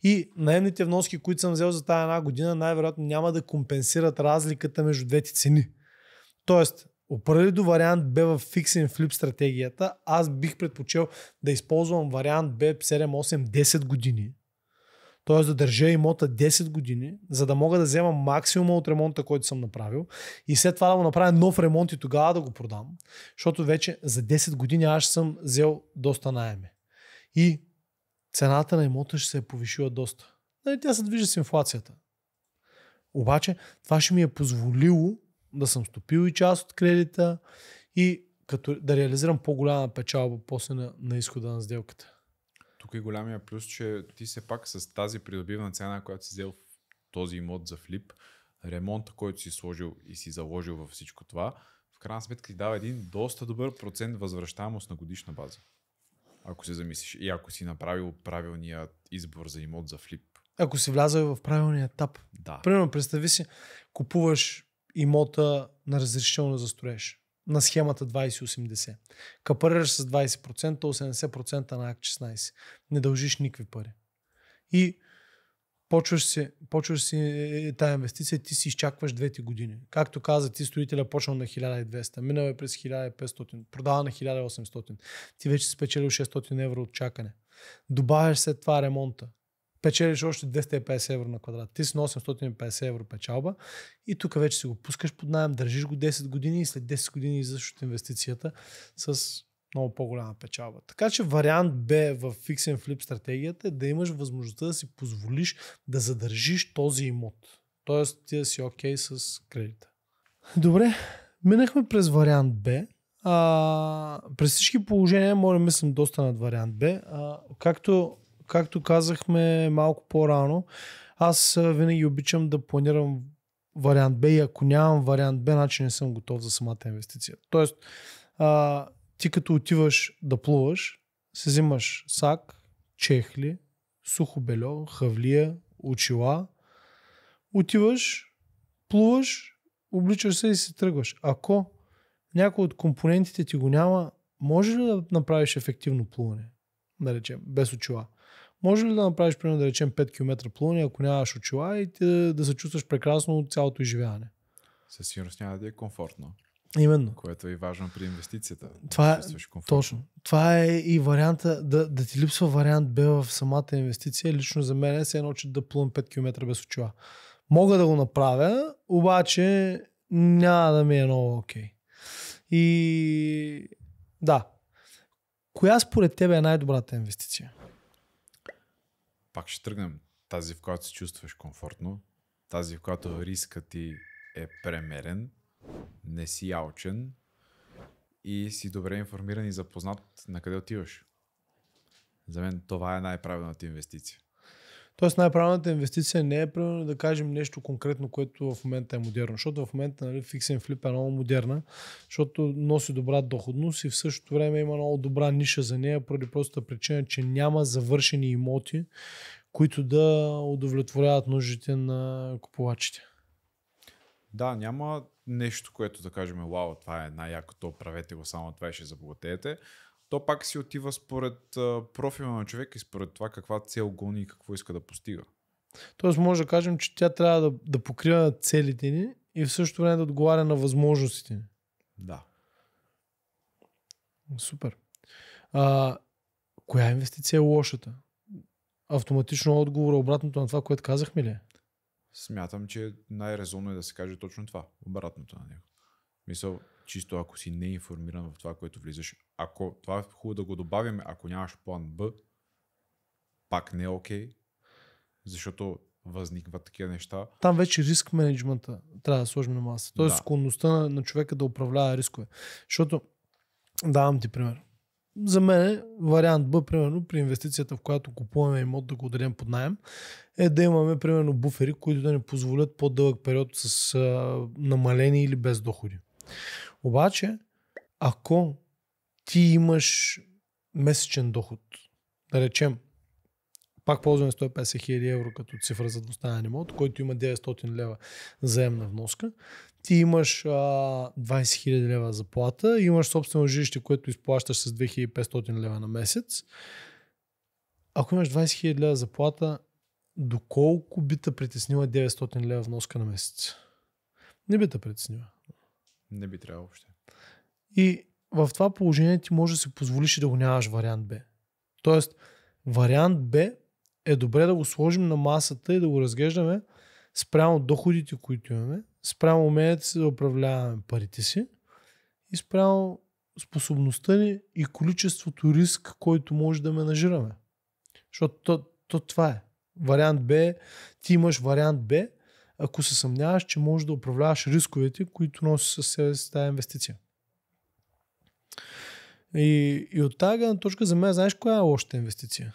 И наемните вноски, които съм взел за тази една година, най-вероятно няма да компенсират разликата между двете цени. Тоест, определи до вариант Б в фиксен флип стратегията, аз бих предпочел да използвам вариант Б 7, 8, 10 години. Т.е. да държа имота 10 години, за да мога да взема максимума от ремонта, който съм направил и след това да му направя нов ремонт и тогава да го продам, защото вече за 10 години аз съм взел доста найеме. И цената на имота ще се е повишила доста. Нали, тя се движи с инфлацията. Обаче това ще ми е позволило да съм стопил и част от кредита и като да реализирам по-голяма печалба после на, на изхода на сделката. Тук е голямия плюс, че ти се пак с тази придобивна цена, която си взел в този имот за флип, ремонта, който си сложил и си заложил във всичко това, в крайна сметка ти дава един доста добър процент възвръщаемост на годишна база. Ако се замислиш и ако си направил правилния избор за имот за флип. Ако си влязал в правилния етап. Да. Примерно, представи си, купуваш имота на разрешително за строеж на схемата 2080. Капърираш с 20%, 80% на АК-16. Не дължиш никакви пари. И почваш си, почваш си е, е, тази инвестиция, ти си изчакваш двете години. Както каза, ти строителя почнал на 1200, минава е през 1500, продава на 1800. Ти вече си спечелил 600 евро от чакане. Добавяш след това ремонта печелиш още 250 евро на квадрат. Ти си на 850 евро печалба и тук вече си го пускаш под найем, държиш го 10 години и след 10 години излизаш от инвестицията с много по-голяма печалба. Така че вариант Б в Fix and Flip стратегията е да имаш възможността да си позволиш да задържиш този имот. Тоест ти да си окей okay с кредита. Добре, минахме през вариант Б. А, през всички положения може да мислим доста над вариант Б. А, както както казахме малко по-рано, аз винаги обичам да планирам вариант Б и ако нямам вариант Б, значи не съм готов за самата инвестиция. Тоест, а, ти като отиваш да плуваш, се взимаш сак, чехли, сухо бельо, хавлия, очила, отиваш, плуваш, обличаш се и се тръгваш. Ако някой от компонентите ти го няма, може ли да направиш ефективно плуване? Да речем, без очила. Може ли да направиш, примерно, да речем 5 км плуване, ако нямаш очила и те, да се чувстваш прекрасно от цялото изживяване? Със сигурност няма да ти е комфортно. Именно. Което е важно при инвестицията. Това да е, точно. Това е и варианта, да, да ти липсва вариант Б в самата инвестиция. Лично за мен е се едно, че да плувам 5 км без очила. Мога да го направя, обаче няма да ми е много окей. Okay. И да. Коя според тебе е най-добрата инвестиция? пак ще тръгнем тази, в която се чувстваш комфортно, тази, в която рискът ти е премерен, не си ялчен и си добре информиран и запознат на къде отиваш. За мен това е най-правилната инвестиция. Тоест най-правилната инвестиция не е примерно да кажем нещо конкретно, което в момента е модерно, защото в момента нали, фиксен флип е много модерна, защото носи добра доходност и в същото време има много добра ниша за нея, поради простата причина, че няма завършени имоти, които да удовлетворяват нуждите на купувачите. Да, няма нещо, което да кажем, вау, това е най-якото, правете го само, това и ще забогатеете то пак си отива според профила на човек и според това каква цел гони и какво иска да постига. Тоест може да кажем, че тя трябва да, да покрива целите ни и в същото време да отговаря на възможностите ни. Да. Супер. А, коя инвестиция е лошата? Автоматично отговор е обратното на това, което казахме ли? Е? Смятам, че най-резонно е да се каже точно това, обратното на него. Мисъл, чисто ако си неинформиран в това, което влизаш. Ако това е хубаво да го добавяме, ако нямаш план Б, пак не е окей, okay, защото възникват такива неща. Там вече риск менеджмента трябва да сложим на маса. Тоест да. склонността на, на човека да управлява рискове. Защото, давам ти пример. За мен вариант Б, примерно, при инвестицията, в която купуваме имот да го дадем под найем, е да имаме, примерно, буфери, които да ни позволят по-дълъг период с а, намалени или без доходи. Обаче, ако ти имаш месечен доход, да речем, пак ползваме 150 хиляди евро като цифра за двустаен имот, който има 900 лева заемна вноска, ти имаш а, 20 хиляди лева заплата, имаш собствено жилище, което изплащаш с 2500 лева на месец. Ако имаш 20 хиляди лева заплата, доколко би те притеснила 900 лева вноска на месец? Не би те притеснила. Не би трябвало въобще. И в това положение ти може да си позволиш и да го нямаш вариант Б. Тоест, вариант Б е добре да го сложим на масата и да го разглеждаме спрямо доходите, които имаме, спрямо умението си да управляваме парите си и спрямо способността ни и количеството риск, който може да менажираме. Защото то, то това е. Вариант Б, ти имаш вариант Б, ако се съмняваш, че можеш да управляваш рисковете, които носи със себе си тази инвестиция. И, и от тази гледна точка за мен, знаеш коя е лошата инвестиция?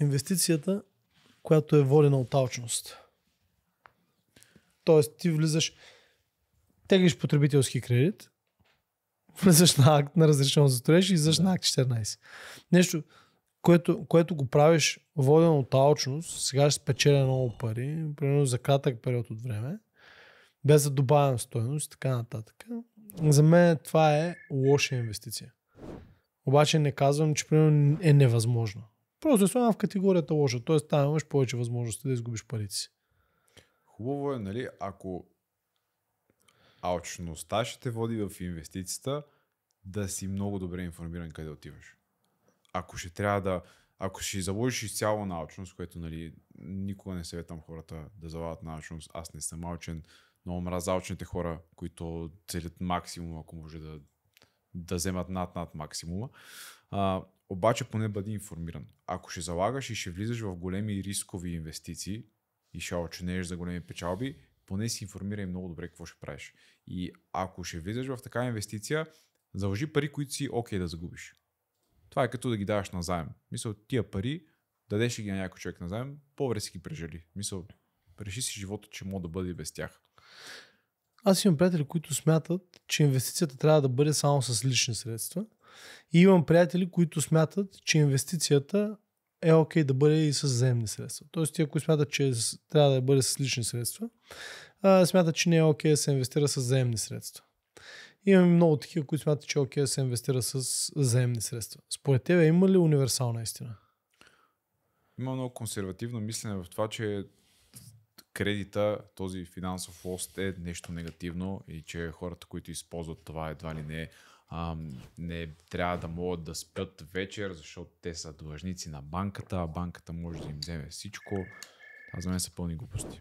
Инвестицията, която е водена от алчност. Тоест, ти влизаш, теглиш потребителски кредит, влизаш на акт на разрешено за строеж и излизаш да. на акт 14. Нещо, което, което го правиш воден от алчност, сега ще спечеля много пари, примерно за кратък период от време, без да добавям стоеност и така нататък. За мен това е лоша инвестиция. Обаче не казвам, че примерно е невъзможно. Просто е в категорията лоша. Тоест там имаш повече възможности да изгубиш парите си. Хубаво е, нали, ако алчността ще те води в инвестицията, да си много добре информиран къде отиваш ако ще трябва да, ако ще заложиш изцяло научност, което нали, никога не съветвам хората да залагат научност, аз не съм научен, но мраза научните хора, които целят максимум, ако може да, да вземат над-над максимума. А, обаче поне бъди информиран. Ако ще залагаш и ще влизаш в големи рискови инвестиции и ще оченееш за големи печалби, поне си информирай много добре какво ще правиш. И ако ще влизаш в такава инвестиция, заложи пари, които си окей okay да загубиш. Това е като да ги даваш на заем. Мисъл, тия пари, дадеш ги на някой човек на заем, по-добре си ги прежали. Мисъл, реши си живота, че мога да бъде без тях. Аз имам приятели, които смятат, че инвестицията трябва да бъде само с лични средства. И имам приятели, които смятат, че инвестицията е окей okay да бъде и с заемни средства. Тоест, те, които смятат, че е трябва да бъде с лични средства, смятат, че не е окей okay да се инвестира с заемни средства. Имаме много такива, които смятат, че е окей да се инвестира с заемни средства. Според тебе има ли универсална истина? Има много консервативно мислене в това, че кредита, този финансов лост е нещо негативно и че хората, които използват това едва ли не, а, не трябва да могат да спят вечер, защото те са длъжници на банката, а банката може да им вземе всичко. Това за мен са пълни глупости.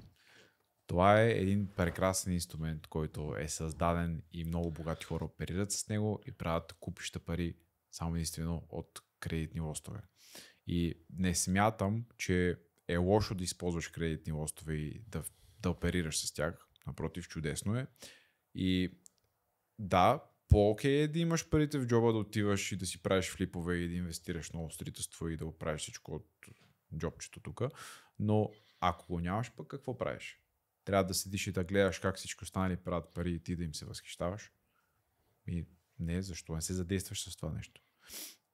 Това е един прекрасен инструмент, който е създаден и много богати хора оперират с него и правят купища пари само единствено от кредитни лостове. И не смятам, че е лошо да използваш кредитни лостове и да, да оперираш с тях. Напротив, чудесно е. И да, по-окей е да имаш парите в джоба, да отиваш и да си правиш флипове и да инвестираш много строителство и да го правиш всичко от джобчето тук. Но ако го нямаш, пък какво правиш? трябва да седиш и да гледаш как всички останали правят пари и ти да им се възхищаваш. И не, защо не се задействаш с това нещо?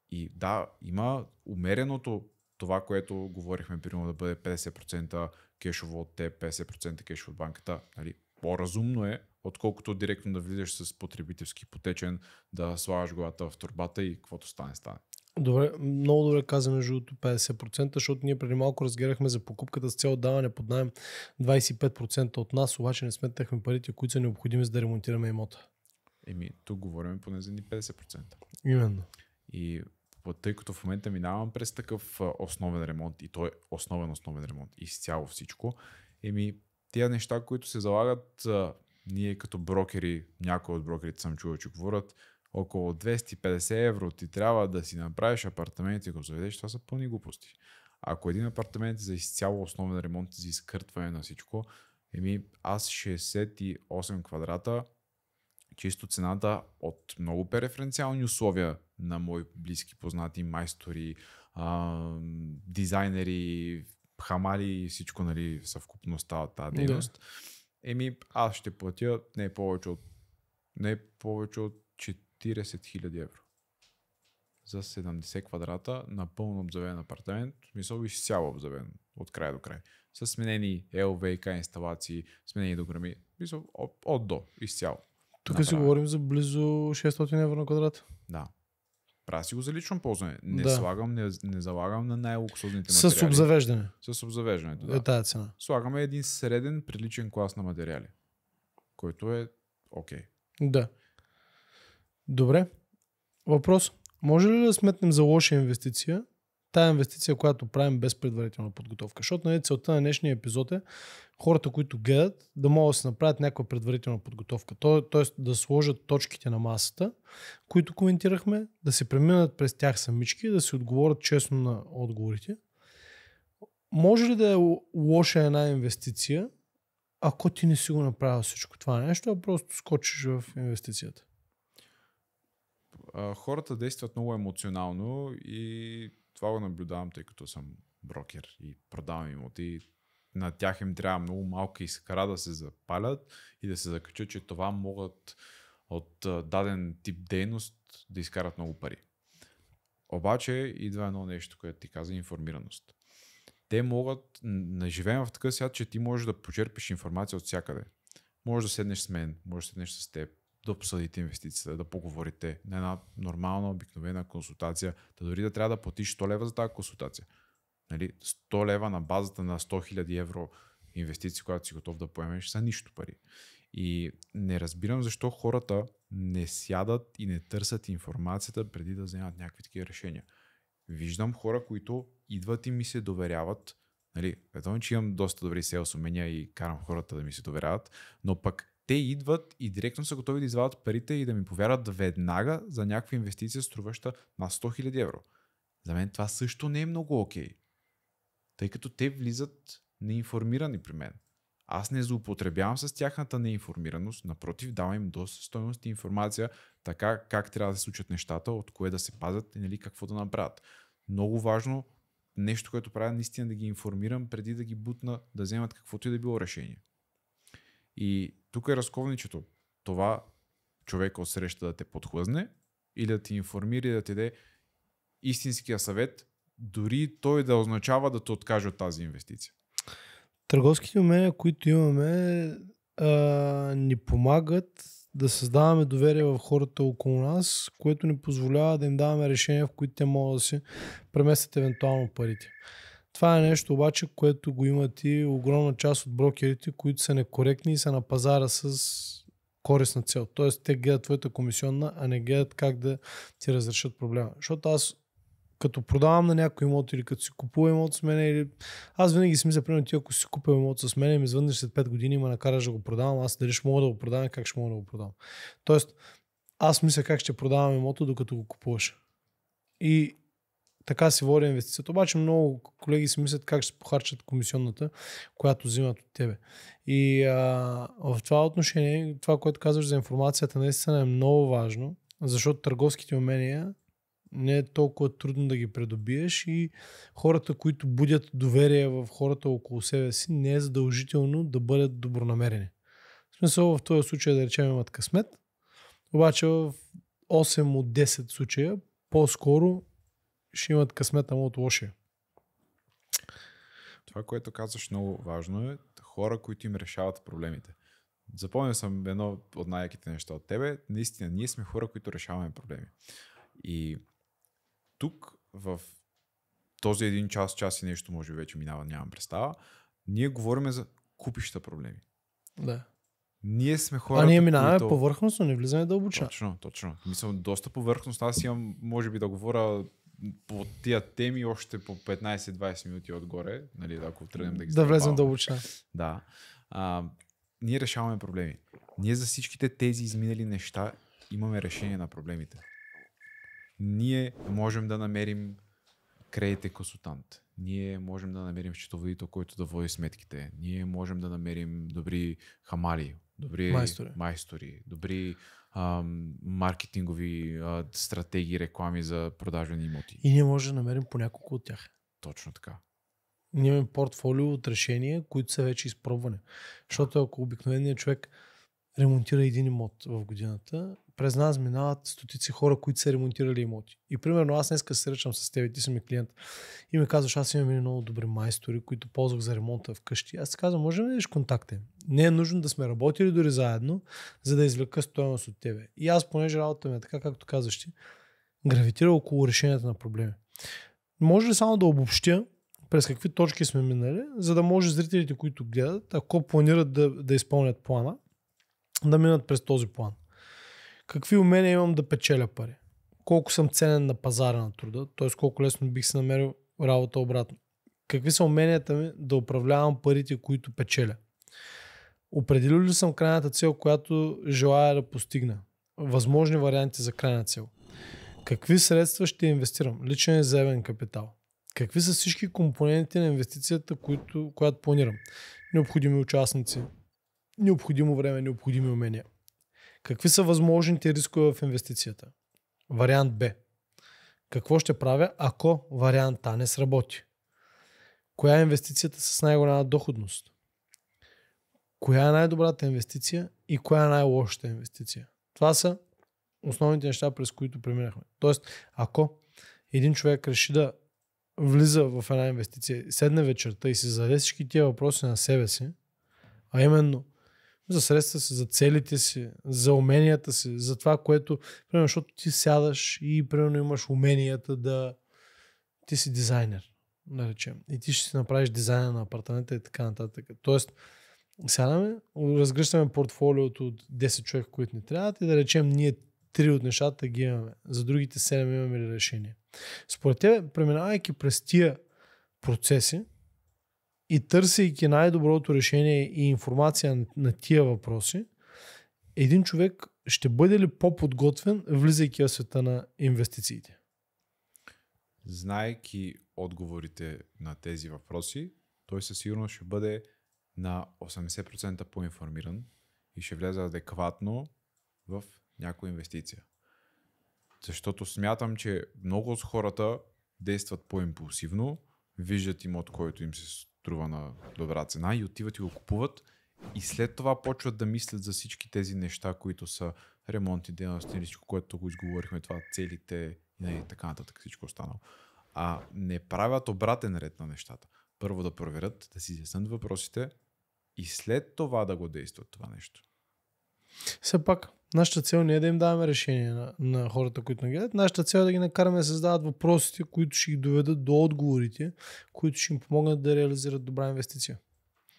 И да, има умереното това, което говорихме, примерно да бъде 50% кешово от те, 50% кешово от банката. Нали? По-разумно е, отколкото директно да влизаш с потребителски потечен, да слагаш главата в турбата и каквото стане, стане. Добре, много добре каза между 50%, защото ние преди малко разгледахме за покупката с цел даване под найем 25% от нас, обаче не сметнахме парите, които са необходими за да ремонтираме имота. Еми, тук говорим поне за ни 50%. Именно. И тъй като в момента минавам през такъв основен ремонт и той е основен основен ремонт, изцяло всичко, еми, тези неща, които се залагат, ние като брокери, някои от брокерите съм чувал, че говорят, около 250 евро ти трябва да си направиш апартамент и го заведеш, това са пълни глупости. Ако един апартамент за изцяло основен ремонт, за изкъртване на всичко, еми аз 68 квадрата, чисто цената от много преференциални условия на мои близки познати майстори, а, дизайнери, хамали и всичко, нали, съвкупността от тази дейност. Да. Еми, аз ще платя не повече от не повече от 40 000 евро. За 70 квадрата, напълно обзавен апартамент, мисъл изцяло обзавен от край до край. С сменени LVK инсталации, сменени дограми, мисъл от, от до, изцяло. Тук Направя. си говорим за близо 600 евро на квадрат. Да. Правя си го за лично ползване. Не да. слагам, не, не залагам на най-луксозните материали. С обзавеждане. С обзавеждането, да. Е тая цена. Слагаме един среден приличен клас на материали, който е окей. Okay. Да. Добре. Въпрос. Може ли да сметнем за лоша инвестиция тая инвестиция, която правим без предварителна подготовка? Защото нали, целта на днешния епизод е хората, които гледат, да могат да се направят някаква предварителна подготовка. То, тоест да сложат точките на масата, които коментирахме, да се преминат през тях самички, да се отговорят честно на отговорите. Може ли да е лоша една инвестиция, ако ти не си го направил всичко това нещо, а просто скочиш в инвестицията? а, хората действат много емоционално и това го наблюдавам, тъй като съм брокер и продавам имоти. На тях им трябва много малка искра да се запалят и да се закачат, че това могат от даден тип дейност да изкарат много пари. Обаче идва едно нещо, което ти каза информираност. Те могат, не живеем в такъв свят, че ти можеш да почерпиш информация от всякъде. Може да седнеш с мен, може да седнеш с теб, да обсъдите инвестицията, да поговорите на една нормална, обикновена консултация, да дори да трябва да платиш 100 лева за тази консултация. Нали, 100 лева на базата на 100 000 евро инвестиции, която си готов да поемеш, са нищо пари. И не разбирам защо хората не сядат и не търсят информацията преди да вземат някакви такива решения. Виждам хора, които идват и ми се доверяват. Нали, едно, че имам доста добри селс умения и карам хората да ми се доверяват, но пък те идват и директно са готови да извадат парите и да ми повярват веднага за някаква инвестиция, струваща на 100 000 евро. За мен това също не е много окей. тъй като те влизат неинформирани при мен. Аз не злоупотребявам с тяхната неинформираност, напротив, давам им доста стоеност и информация, така как трябва да се случат нещата, от кое да се пазят и нали, какво да направят. Много важно нещо, което правя, наистина да ги информирам преди да ги бутна да вземат каквото и да било решение. И тук е разковничето. Това човек от среща да те подхлъзне или да ти информира и да ти даде истинския съвет, дори той да означава да те откаже от тази инвестиция. Търговските умения, които имаме, а, ни помагат да създаваме доверие в хората около нас, което ни позволява да им даваме решения, в които те могат да се преместят евентуално парите. Това е нещо обаче, което го имат и огромна част от брокерите, които са некоректни и са на пазара с корисна цел. Тоест те гледат твоята комисионна, а не гледат как да ти разрешат проблема. Защото аз като продавам на някой имот или като си купува имот с мен, или... аз винаги си мисля, примерно ти ако си купя имот с мен ми звъннеш след 5 години и ме накараш да го продавам, аз дали ще мога да го продавам, как ще мога да го продавам. Тоест, аз мисля как ще продавам имото, докато го купуваш. И така си води инвестицията. Обаче много колеги си мислят как ще похарчат комисионната, която взимат от тебе. И а, в това отношение, това, което казваш за информацията, наистина е много важно, защото търговските умения не е толкова трудно да ги придобиеш и хората, които будят доверие в хората около себе си, не е задължително да бъдат добронамерени. В смисъл в този случай да речем имат късмет, обаче в 8 от 10 случая по-скоро ще имат късмета му от лошия. Това, което казваш много важно е хора, които им решават проблемите. Запомням съм едно от най-яките неща от тебе. Наистина, ние сме хора, които решаваме проблеми. И тук в този един час, час и нещо, може би вече минава, нямам представа, ние говорим за купища проблеми. Да. Ние сме хора. А ние минаваме които... повърхностно, не влизаме дълбочина. Точно, точно. Мисля, доста повърхностно. Аз имам, може би, да говоря по тия теми още по 15-20 минути отгоре, нали, ако тръгнем да ги Да влезем дълбочина. Да. А, ние решаваме проблеми. Ние за всичките тези изминали неща имаме решение на проблемите. Ние можем да намерим кредите консултант. Ние можем да намерим счетоводител, който да води сметките. Ние можем да намерим добри хамали, добри майстори, майстори добри а, маркетингови а, стратегии, реклами за продажа на имоти. И ние може да намерим по няколко от тях. Точно така. Ние имаме портфолио от решения, които са вече изпробване. Защото ако обикновеният човек ремонтира един имот в годината, през нас минават стотици хора, които са ремонтирали имоти. И примерно аз днес се срещам с теб, ти си ми клиент и ми казваш, аз имам много добри майстори, които ползвах за ремонта вкъщи. Аз ти казвам, може ли да дадеш контакта им? не е нужно да сме работили дори заедно, за да извлека стоеност от тебе. И аз, понеже работата ми е така, както казваш ти, гравитира около решенията на проблеми. Може ли само да обобщя през какви точки сме минали, за да може зрителите, които гледат, ако планират да, да изпълнят плана, да минат през този план. Какви умения имам да печеля пари? Колко съм ценен на пазара на труда, т.е. колко лесно бих се намерил работа обратно. Какви са уменията ми да управлявам парите, които печеля? Определил ли съм крайната цел, която желая да постигна? Възможни варианти за крайна цел. Какви средства ще инвестирам? Личен и заявен капитал. Какви са всички компоненти на инвестицията, които, която планирам? Необходими участници, необходимо време, необходими умения. Какви са възможните рискове в инвестицията? Вариант Б. Какво ще правя, ако вариант А не сработи? Коя е инвестицията с най-голяма доходност? коя е най-добрата инвестиция и коя е най-лошата инвестиция. Това са основните неща, през които преминахме. Тоест, ако един човек реши да влиза в една инвестиция, седне вечерта и се зададе всички тия въпроси на себе си, а именно за средства си, за целите си, за уменията си, за това, което, примерно, защото ти сядаш и примерно имаш уменията да ти си дизайнер, да речем, и ти ще си направиш дизайна на апартамента и така нататък. Тоест, сядаме, разгръщаме портфолиото от 10 човека, които ни трябват и да речем ние три от нещата ги имаме. За другите 7 имаме решение. Според тебе, преминавайки през тия процеси и търсейки най-доброто решение и информация на тия въпроси, един човек ще бъде ли по-подготвен, влизайки в света на инвестициите? Знайки отговорите на тези въпроси, той със сигурност ще бъде на 80% по-информиран и ще влезе адекватно в някоя инвестиция. Защото смятам, че много от хората действат по-импулсивно, виждат имот, който им се струва на добра цена и отиват и го купуват и след това почват да мислят за всички тези неща, които са ремонти, дейности, всичко, което го изговорихме, това целите и така нататък, всичко останало. А не правят обратен ред на нещата. Първо да проверят, да си изяснат въпросите, и след това да го действат това нещо. Все пак, нашата цел не е да им даваме решение на, на хората, които ни гледат. Нашата цел е да ги накараме да създават въпросите, които ще ги доведат до отговорите, които ще им помогнат да реализират добра инвестиция.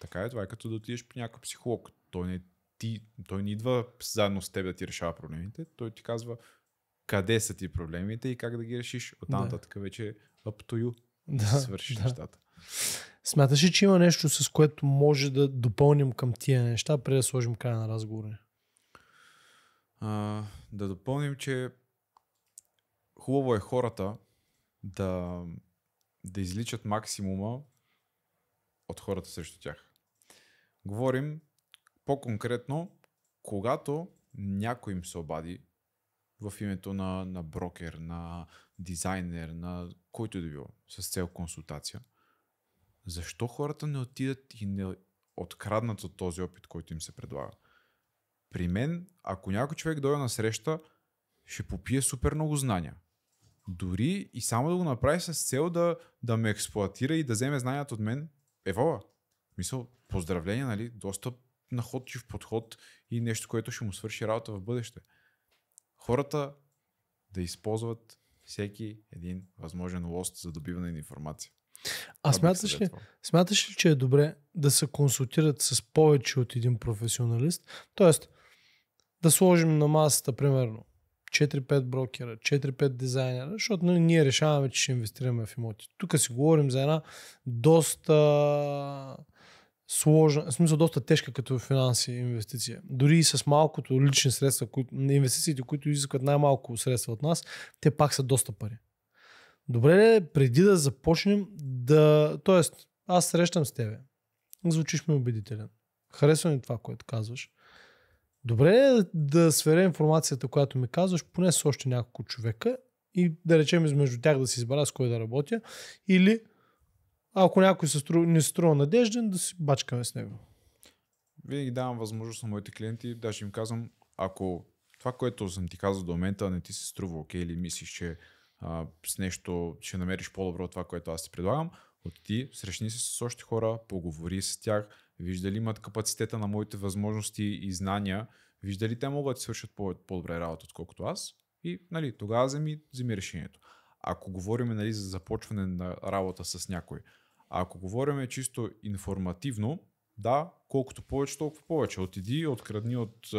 Така е, това е като да отидеш при някакъв психолог. Той не, ти, той не идва заедно с теб да ти решава проблемите, той ти казва къде са ти проблемите и как да ги решиш. Оттам да. вече е up to you да, свършиш да. нещата. Смяташ ли, че има нещо, с което може да допълним към тия неща, преди да сложим края на разговора? да допълним, че хубаво е хората да, да изличат максимума от хората срещу тях. Говорим по-конкретно, когато някой им се обади в името на, на брокер, на дизайнер, на който и да било, с цел консултация – защо хората не отидат и не откраднат от този опит, който им се предлага? При мен, ако някой човек дойде на среща, ще попие супер много знания. Дори и само да го направи с цел да, да ме експлуатира и да вземе знанието от мен, евола. Мисъл, поздравления, нали? Доста находчив подход и нещо, което ще му свърши работа в бъдеще. Хората да използват всеки един възможен лост за добиване на информация. А смяташ ли, смяташ ли, че е добре да се консултират с повече от един професионалист? Тоест, да сложим на масата, примерно, 4-5 брокера, 4-5 дизайнера, защото нали, ние решаваме, че ще инвестираме в имоти. Тук си говорим за една доста сложна, в смисъл доста тежка като финанси инвестиция. Дори и с малкото лични средства, които, инвестициите, които изискват най-малко средства от нас, те пак са доста пари. Добре, е преди да започнем да... Тоест, аз срещам с тебе. Звучиш ми убедителен. Харесва ми това, което казваш. Добре ли е да сверя информацията, която ми казваш, поне с още няколко човека и да речем между тях да си избера с кой да работя или ако някой се стру... не струва надежден, да си бачкаме с него. Винаги давам възможност на моите клиенти, даже им казвам, ако това, което съм ти казал до момента, не ти се струва окей okay, или мислиш, че а, с нещо ще намериш по-добро от това, което аз ти предлагам, отиди, срещни се с още хора, поговори с тях, вижда ли имат капацитета на моите възможности и знания, вижда ли те могат да свършат по- по-добре работа, отколкото аз и нали, тогава вземи, вземи решението. Ако говорим нали, за започване на работа с някой, ако говорим чисто информативно, да, колкото повече, толкова повече. Отиди, открадни от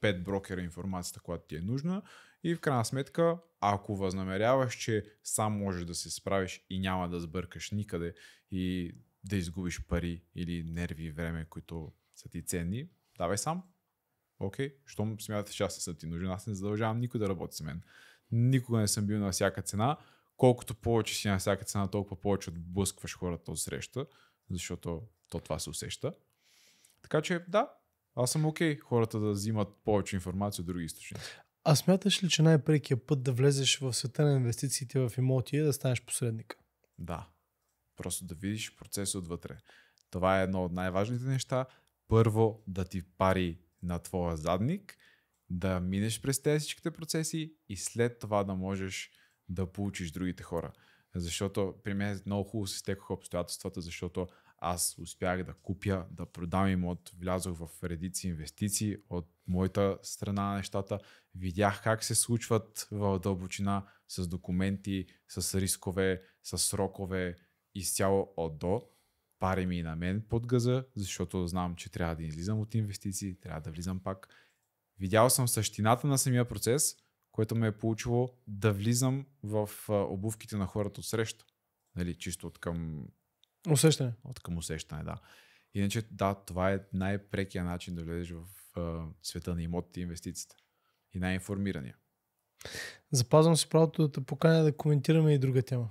пет брокера информацията, която ти е нужна и в крайна сметка, ако възнамеряваш, че сам можеш да се справиш и няма да сбъркаш никъде и да изгубиш пари или нерви и време, които са ти ценни, давай сам. Окей, okay. щом смятате, че аз съм ти нужен, аз не задължавам никой да работи с мен. Никога не съм бил на всяка цена. Колкото повече си на всяка цена, толкова повече отблъскваш хората от среща, защото то това се усеща. Така че, да, аз съм окей okay, хората да взимат повече информация от други източници. А смяташ ли, че най-прекият път да влезеш в света на инвестициите в имоти е да станеш посредник? Да. Просто да видиш процеса отвътре. Това е едно от най-важните неща. Първо да ти пари на твоя задник, да минеш през тези всичките процеси и след това да можеш да получиш другите хора. Защото при мен е много хубаво се стекоха обстоятелствата, защото аз успях да купя, да продам имот, влязох в редици инвестиции от моята страна на нещата, видях как се случват в дълбочина с документи, с рискове, с срокове, изцяло от до. Пари ми и на мен под газа, защото знам, че трябва да излизам от инвестиции, трябва да влизам пак. Видял съм същината на самия процес, което ме е получило да влизам в обувките на хората от среща. Нали, чисто от към Усещане. От към усещане, да. Иначе, да, това е най-прекия начин да влезеш в а, света на имотите и инвестициите. И най-информирания. Запазвам си правото да те поканя да коментираме и друга тема.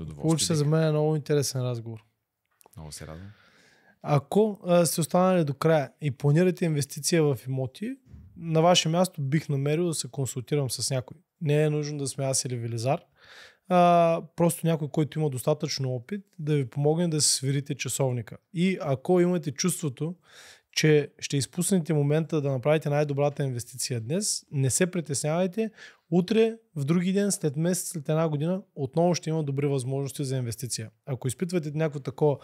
удоволствие. Получи се за мен е много интересен разговор. Много се радвам. Ако а, сте останали до края и планирате инвестиция в имоти, на ваше място бих намерил да се консултирам с някой. Не е нужно да сме аз или Велизар а, просто някой, който има достатъчно опит, да ви помогне да свирите часовника. И ако имате чувството, че ще изпуснете момента да направите най-добрата инвестиция днес, не се притеснявайте. Утре, в други ден, след месец, след една година, отново ще има добри възможности за инвестиция. Ако изпитвате някакво такова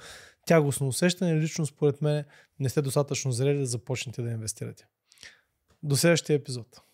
тягостно усещане, лично според мен не сте достатъчно зрели да започнете да инвестирате. До следващия епизод.